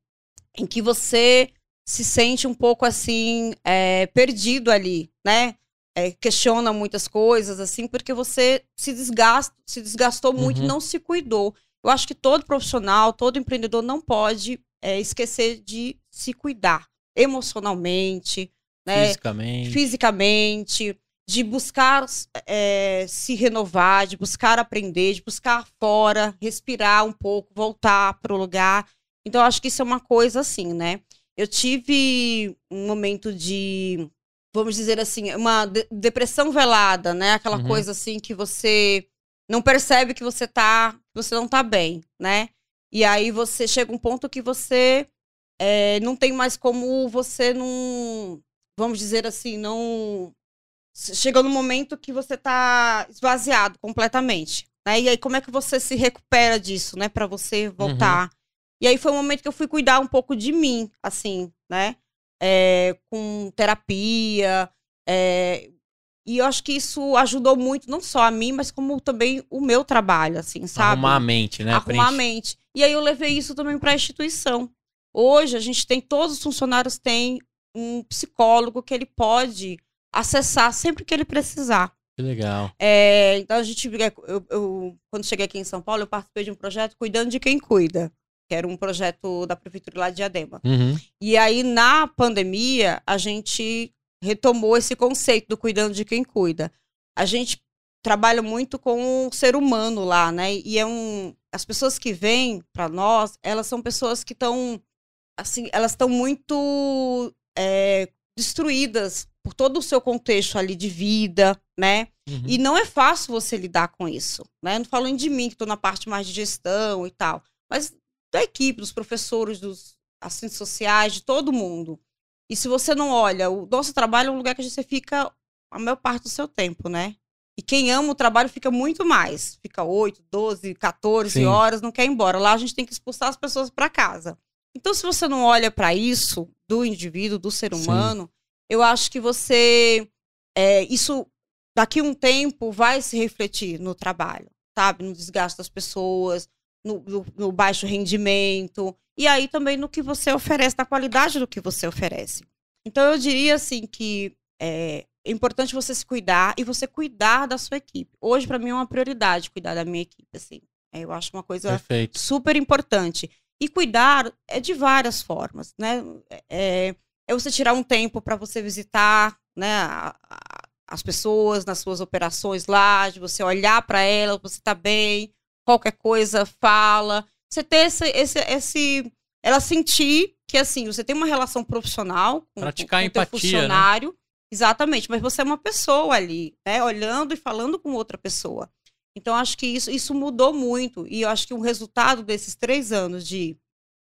em que você se sente um pouco assim é, perdido ali, né? É, questiona muitas coisas assim porque você se desgasta, se desgastou muito, uhum. não se cuidou. Eu acho que todo profissional, todo empreendedor não pode é, esquecer de se cuidar emocionalmente, né? fisicamente. fisicamente, de buscar é, se renovar, de buscar aprender, de buscar fora, respirar um pouco, voltar para o lugar. Então, acho que isso é uma coisa assim, né? Eu tive um momento de, vamos dizer assim, uma de depressão velada, né? Aquela uhum. coisa assim que você não percebe que você tá, você não tá bem, né? E aí você chega um ponto que você é, não tem mais como você não, vamos dizer assim, não chega no momento que você tá esvaziado completamente, né? E aí como é que você se recupera disso, né, para você voltar? Uhum. E aí foi um momento que eu fui cuidar um pouco de mim, assim, né? É, com terapia. É, e eu acho que isso ajudou muito, não só a mim, mas como também o meu trabalho, assim, sabe? Arrumar a mente, né? Arrumar a mente. E aí eu levei isso também para a instituição. Hoje a gente tem, todos os funcionários têm um psicólogo que ele pode acessar sempre que ele precisar. Que legal. É, então a gente, é, eu, eu, quando cheguei aqui em São Paulo, eu participei de um projeto Cuidando de Quem Cuida que era um projeto da prefeitura lá de Adema Uhum. E aí, na pandemia, a gente retomou esse conceito do cuidando de quem cuida. A gente trabalha muito com o ser humano lá, né? E é um. As pessoas que vêm para nós, elas são pessoas que estão. Assim, elas estão muito é, destruídas por todo o seu contexto ali de vida, né? Uhum. E não é fácil você lidar com isso, né? Eu não falo em de mim, que estou na parte mais de gestão e tal. Mas da equipe, dos professores, dos assistentes sociais, de todo mundo. E se você não olha, o nosso trabalho é um lugar que você fica a maior parte do seu tempo, né? E quem ama o trabalho fica muito mais. Fica 8, 12, 14 Sim. horas, não quer ir embora. Lá a gente tem que expulsar as pessoas para casa. Então, se você não olha para isso do indivíduo, do ser humano, Sim. eu acho que você. É, isso daqui a um tempo vai se refletir no trabalho, sabe? No desgaste das pessoas, no, no, no baixo rendimento, e aí também no que você oferece, na qualidade do que você oferece. Então, eu diria assim que é, é importante você se cuidar e você cuidar da sua equipe. Hoje, para mim, é uma prioridade cuidar da minha equipe, assim. É, eu acho uma coisa Perfeito. super importante. E cuidar é de várias formas, né? É, é você tirar um tempo para você visitar né, a, a, as pessoas nas suas operações lá, de você olhar para elas, você está bem, qualquer coisa, fala. Você ter esse, esse, esse ela sentir que assim, você tem uma relação profissional com, Praticar com, com empatia, né? funcionário. Né? Exatamente, mas você é uma pessoa ali, né? Olhando e falando com outra pessoa. Então, acho que isso, isso mudou muito. E eu acho que o resultado desses três anos de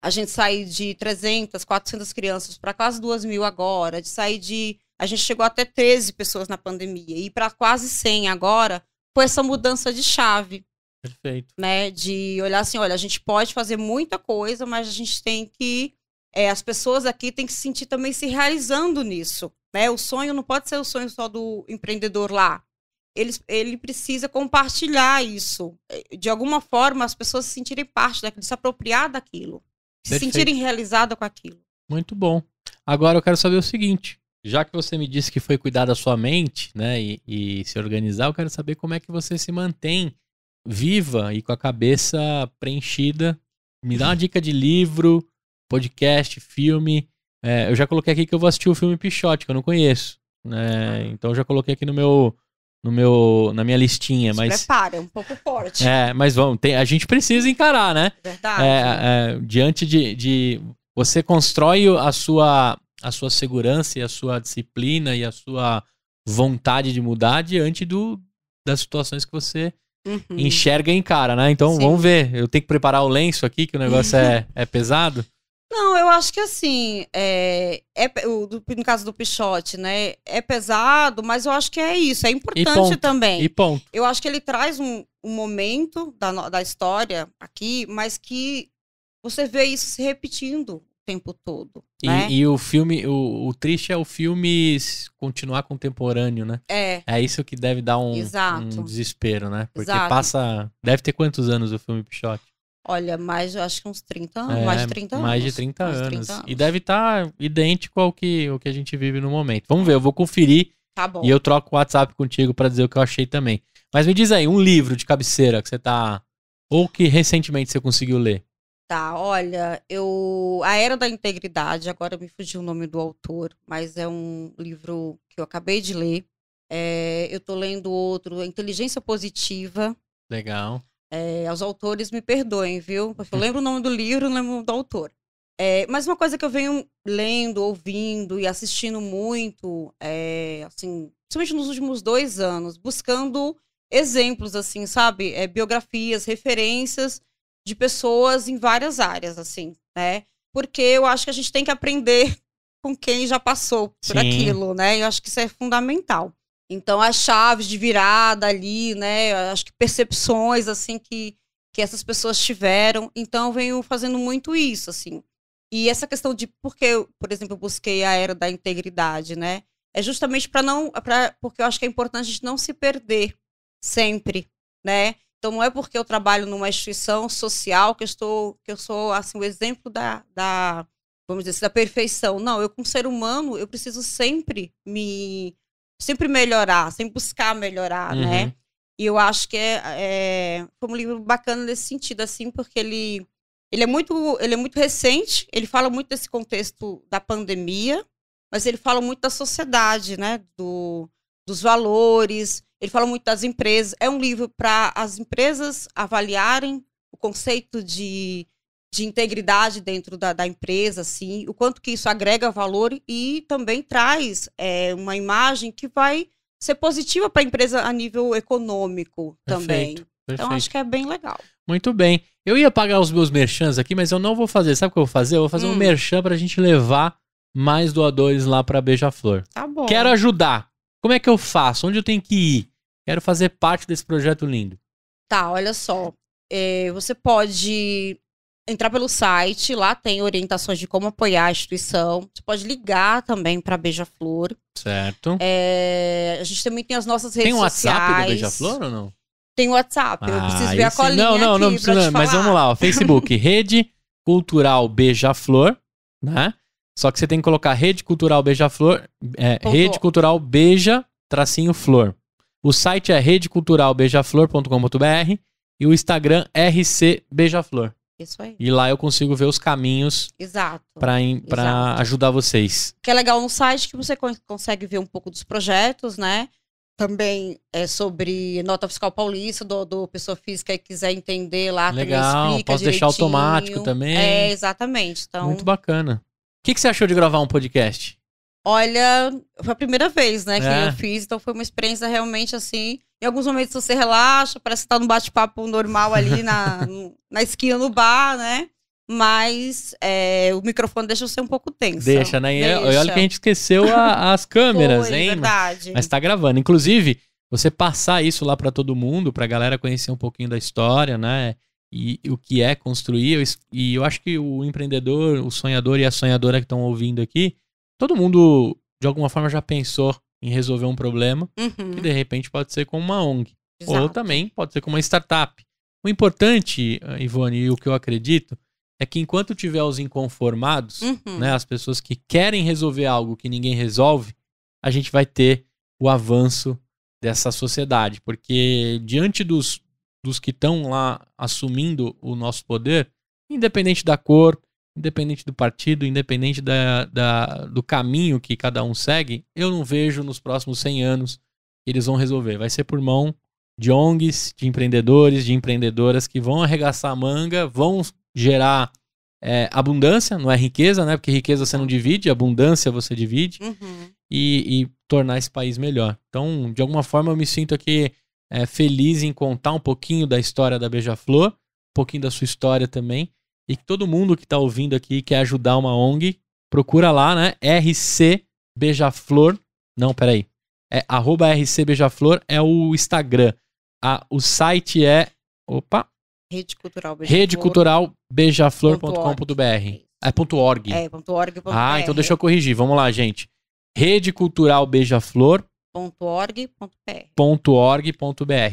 a gente sair de 300, 400 crianças para quase 2 mil agora, de sair de. A gente chegou até 13 pessoas na pandemia e para quase 100 agora, foi essa mudança de chave. Perfeito. Né? De olhar assim, olha, a gente pode fazer muita coisa, mas a gente tem que. É, as pessoas aqui têm que se sentir também se realizando nisso. Né? O sonho não pode ser o sonho só do empreendedor lá. Ele, ele precisa compartilhar isso. Eh, de alguma forma, as pessoas se sentirem parte daquilo, se apropriar daquilo, Perfeito. se sentirem realizadas com aquilo. Muito bom. Agora eu quero saber o seguinte: já que você me disse que foi cuidar da sua mente, né, e, e se organizar, eu quero saber como é que você se mantém viva e com a cabeça preenchida. Me dá uma dica de livro, podcast, filme. É, eu já coloquei aqui que eu vou assistir o filme Pichote, que eu não conheço. Né? Ah. Então eu já coloquei aqui no meu, no meu, na minha listinha. Se mas prepara, um pouco forte. É, mas vamos, tem, a gente precisa encarar, né? Verdade. É, é, é diante de, de você constrói a sua, a sua segurança e a sua disciplina e a sua vontade de mudar diante do, das situações que você Uhum. Enxerga e encara, né? Então Sim. vamos ver. Eu tenho que preparar o lenço aqui, que o negócio é, é pesado. Não, eu acho que assim, é, é o, do, no caso do Pichote, né? É pesado, mas eu acho que é isso, é importante e ponto, também. E ponto. Eu acho que ele traz um, um momento da, da história aqui, mas que você vê isso se repetindo tempo todo. E, né? e o filme, o, o, triste é o filme continuar contemporâneo, né? É. É isso que deve dar um, um desespero, né? Porque Exato. passa. Deve ter quantos anos o filme Pichote? Olha, mais, eu acho que uns 30 anos, é, mais de 30 anos. Mais de 30, mais anos. 30 anos. E deve estar tá idêntico ao que, ao que a gente vive no momento. Vamos ver, eu vou conferir. Tá bom. E eu troco o WhatsApp contigo para dizer o que eu achei também. Mas me diz aí, um livro de cabeceira que você tá. Ou que recentemente você conseguiu ler? Tá, olha, eu. A Era da Integridade, agora me fugiu o nome do autor, mas é um livro que eu acabei de ler. É, eu tô lendo outro, Inteligência Positiva. Legal. É, os autores me perdoem, viu? Porque eu lembro o nome do livro, não lembro do autor. É, mas uma coisa que eu venho lendo, ouvindo e assistindo muito, é, assim, principalmente nos últimos dois anos, buscando exemplos, assim, sabe? É, biografias, referências de pessoas em várias áreas, assim, né? Porque eu acho que a gente tem que aprender com quem já passou por Sim. aquilo, né? Eu acho que isso é fundamental. Então, as chaves de virada ali, né? Eu acho que percepções, assim, que, que essas pessoas tiveram. Então, eu venho fazendo muito isso, assim. E essa questão de por que, eu, por exemplo, eu busquei a era da integridade, né? É justamente para não. Pra, porque eu acho que é importante a gente não se perder sempre, né? Então não é porque eu trabalho numa instituição social que eu estou que eu sou assim o exemplo da, da vamos dizer, assim, da perfeição. Não, eu como ser humano, eu preciso sempre me sempre melhorar, sempre buscar melhorar, né? uhum. né? E eu acho que é, é, foi um livro bacana nesse sentido, assim, porque ele, ele, é muito, ele é muito recente, ele fala muito desse contexto da pandemia, mas ele fala muito da sociedade, né? Do, dos valores, ele fala muito das empresas. É um livro para as empresas avaliarem o conceito de, de integridade dentro da, da, empresa, assim, o quanto que isso agrega valor e também traz é, uma imagem que vai ser positiva para a empresa a nível econômico também. Perfeito, então, perfeito. Então acho que é bem legal. Muito bem. Eu ia pagar os meus merchans aqui, mas eu não vou fazer. Sabe o que eu vou fazer? Eu vou fazer hum. um merchan para a gente levar mais doadores lá para Beija-Flor. Tá bom. Quero ajudar. Como é que eu faço? Onde eu tenho que ir? Quero fazer parte desse projeto lindo. Tá, olha só. É, você pode entrar pelo site, lá tem orientações de como apoiar a instituição. Você pode ligar também para Beija-Flor. Certo. É, a gente também tem as nossas redes sociais. Tem o WhatsApp sociais. do Beija-Flor ou não? Tem o WhatsApp, ah, eu preciso ah, ver a colinha Não, não, não precisa, mas vamos lá, ó, Facebook Rede Cultural Beija-Flor, né? Só que você tem que colocar rede cultural beija-flor, é, rede cultural beija tracinho flor. O site é redeculturalbeijaflor.com.br e o Instagram RC Isso aí. E lá eu consigo ver os caminhos para ajudar vocês. Que é legal no site é que você consegue ver um pouco dos projetos, né? Também é sobre nota fiscal paulista, do, do pessoa física e quiser entender lá, legal, também explica Posso direitinho. deixar automático também. É, exatamente. Então, Muito bacana que, que você achou de gravar um podcast? Olha, foi a primeira vez, né, que é. eu fiz, então foi uma experiência realmente assim. Em alguns momentos você relaxa, parece que tá num bate-papo normal ali na, na esquina no bar, né? Mas é, o microfone deixa você um pouco tenso. Deixa, né? É, deixa. olha que a gente esqueceu a, as câmeras, foi, hein? Verdade. Mas tá gravando. Inclusive, você passar isso lá para todo mundo, pra galera conhecer um pouquinho da história, né? e, o que é construir. e eu acho que o empreendedor, o sonhador e a sonhadora que estão ouvindo aqui, todo mundo, de alguma forma, já pensou em resolver um problema uhum. que, de repente, pode ser com uma ONG. Exato. Ou também pode ser com uma startup. O importante, eh, Ivone, e o que eu acredito, é que enquanto tiver os inconformados, uhum. né, as pessoas que querem resolver algo que ninguém resolve, a gente vai ter o avanço dessa sociedade, porque diante dos, dos que estão lá assumindo o nosso poder, independente da cor, independente do partido, independente da, da, do caminho que cada um segue, eu não vejo nos próximos 100 anos que eles vão resolver. Vai ser por mão de ONGs, de empreendedores, de empreendedoras que vão arregaçar a manga, vão gerar é, abundância, não é riqueza, né? Porque riqueza você não divide, abundância você divide, uhum. e, e tornar esse país melhor. Então, de alguma forma, eu me sinto aqui é, feliz em contar um pouquinho da história da Beija-Flor, um pouquinho da sua história também. E que todo mundo que está ouvindo aqui e quer ajudar uma ONG, procura lá, né? RC Beija-Flor. Não, peraí. É arroba RC Beija-Flor é o Instagram. A, o site é. Opa! Rede Cultural Beija-Flor. Rede Cultural Beija-Flor.com.br. É ponto .org. É, ponto .org. Ah, então deixa eu corrigir. Vamos lá, gente. Rede Cultural Beija-Flor .org.br.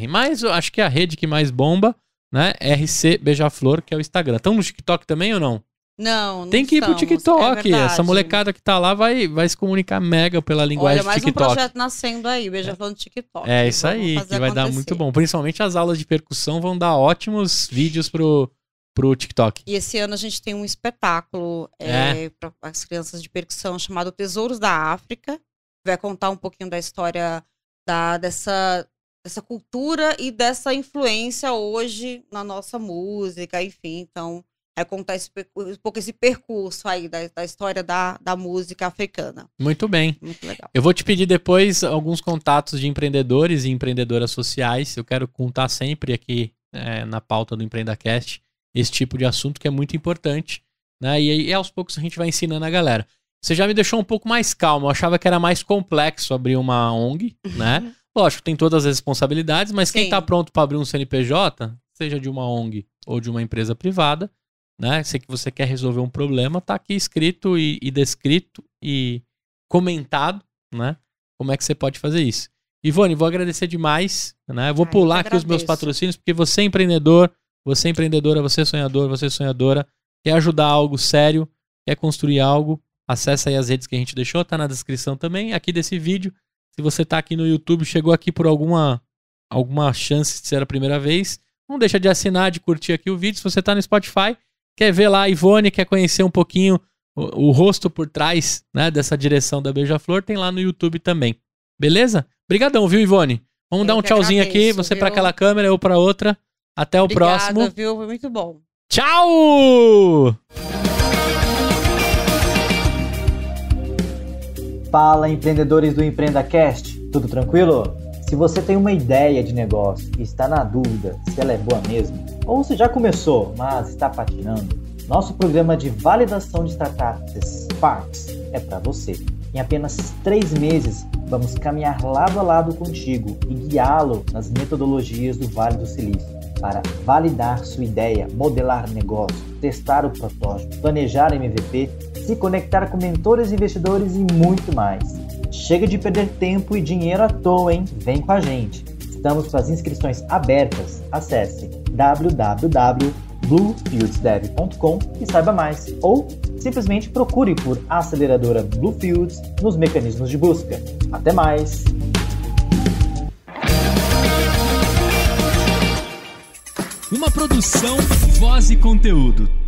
Mas eu acho que é a rede que mais bomba, né? RC Beija-Flor, que é o Instagram. Estamos no TikTok também ou não? Não, não Tem que ir pro é TikTok. É Essa molecada que tá lá vai, vai se comunicar mega pela linguagem Olha, mais TikTok. um projeto nascendo aí, Beija-Flor no TikTok. É isso aí, que vai dar muito bom. Principalmente as aulas de percussão vão dar ótimos vídeos pro, pro TikTok. E esse ano a gente tem um espetáculo é, é. para as crianças de percussão chamado Tesouros da África vai contar um pouquinho da história da, dessa, dessa cultura e dessa influência hoje na nossa música, enfim. Então, é contar esse, um pouco esse percurso aí da, da história da, da música africana. Muito bem. Muito legal. Eu vou te pedir depois alguns contatos de empreendedores e empreendedoras sociais. Eu quero contar sempre aqui é, na pauta do EmpreendaCast esse tipo de assunto que é muito importante. Né? E aí, aos poucos, a gente vai ensinando a galera. Você já me deixou um pouco mais calmo. Eu achava que era mais complexo abrir uma ONG, né? Uhum. Lógico, tem todas as responsabilidades, mas Sim. quem está pronto para abrir um CNPJ, seja de uma ONG ou de uma empresa privada, né? Sei que você quer resolver um problema, tá aqui escrito e, e, descrito e comentado, né? Como é que você pode fazer isso? Ivone, vou agradecer demais, né? Eu vou Ai, ah, pular aqui os meus patrocínios, porque você é empreendedor, você é empreendedora, você é sonhador, você é sonhadora, quer ajudar algo sério, quer construir algo, Acesse aí as redes que a gente deixou, tá na descrição também, aqui desse vídeo. Se você tá aqui no YouTube, chegou aqui por alguma, alguma chance se era a primeira vez, não deixa de assinar, de curtir aqui o vídeo. Se você tá no Spotify, quer ver lá a Ivone, quer conhecer um pouquinho o, o rosto por trás né, dessa direção da Beija-Flor, tem lá no YouTube também. Beleza? Obrigadão, viu, Ivone? Vamos eu dar um tchauzinho agradeço, aqui, você para aquela câmera, eu para outra. Até o Obrigada, próximo. Viu? Foi muito bom. Tchau! Fala empreendedores do EmpreendaCast, tudo tranquilo? Se você tem uma ideia de negócio e está na dúvida se ela é boa mesmo, ou se já começou, mas está patinando, nosso programa de validação de startups Sparks é para você. Em apenas três meses, vamos caminhar lado a lado contigo e guiá-lo nas metodologias do Vale do Silício para validar sua ideia, modelar negócio, testar o protótipo, planejar MVP, se conectar com mentores, e investidores e muito mais. Chega de perder tempo e dinheiro à toa, hein? Vem com a gente. Estamos com as inscrições abertas. Acesse www.bluefieldsdev.com e saiba mais. Ou simplesmente procure por aceleradora Bluefields nos mecanismos de busca. Até mais! Uma produção, voz e conteúdo.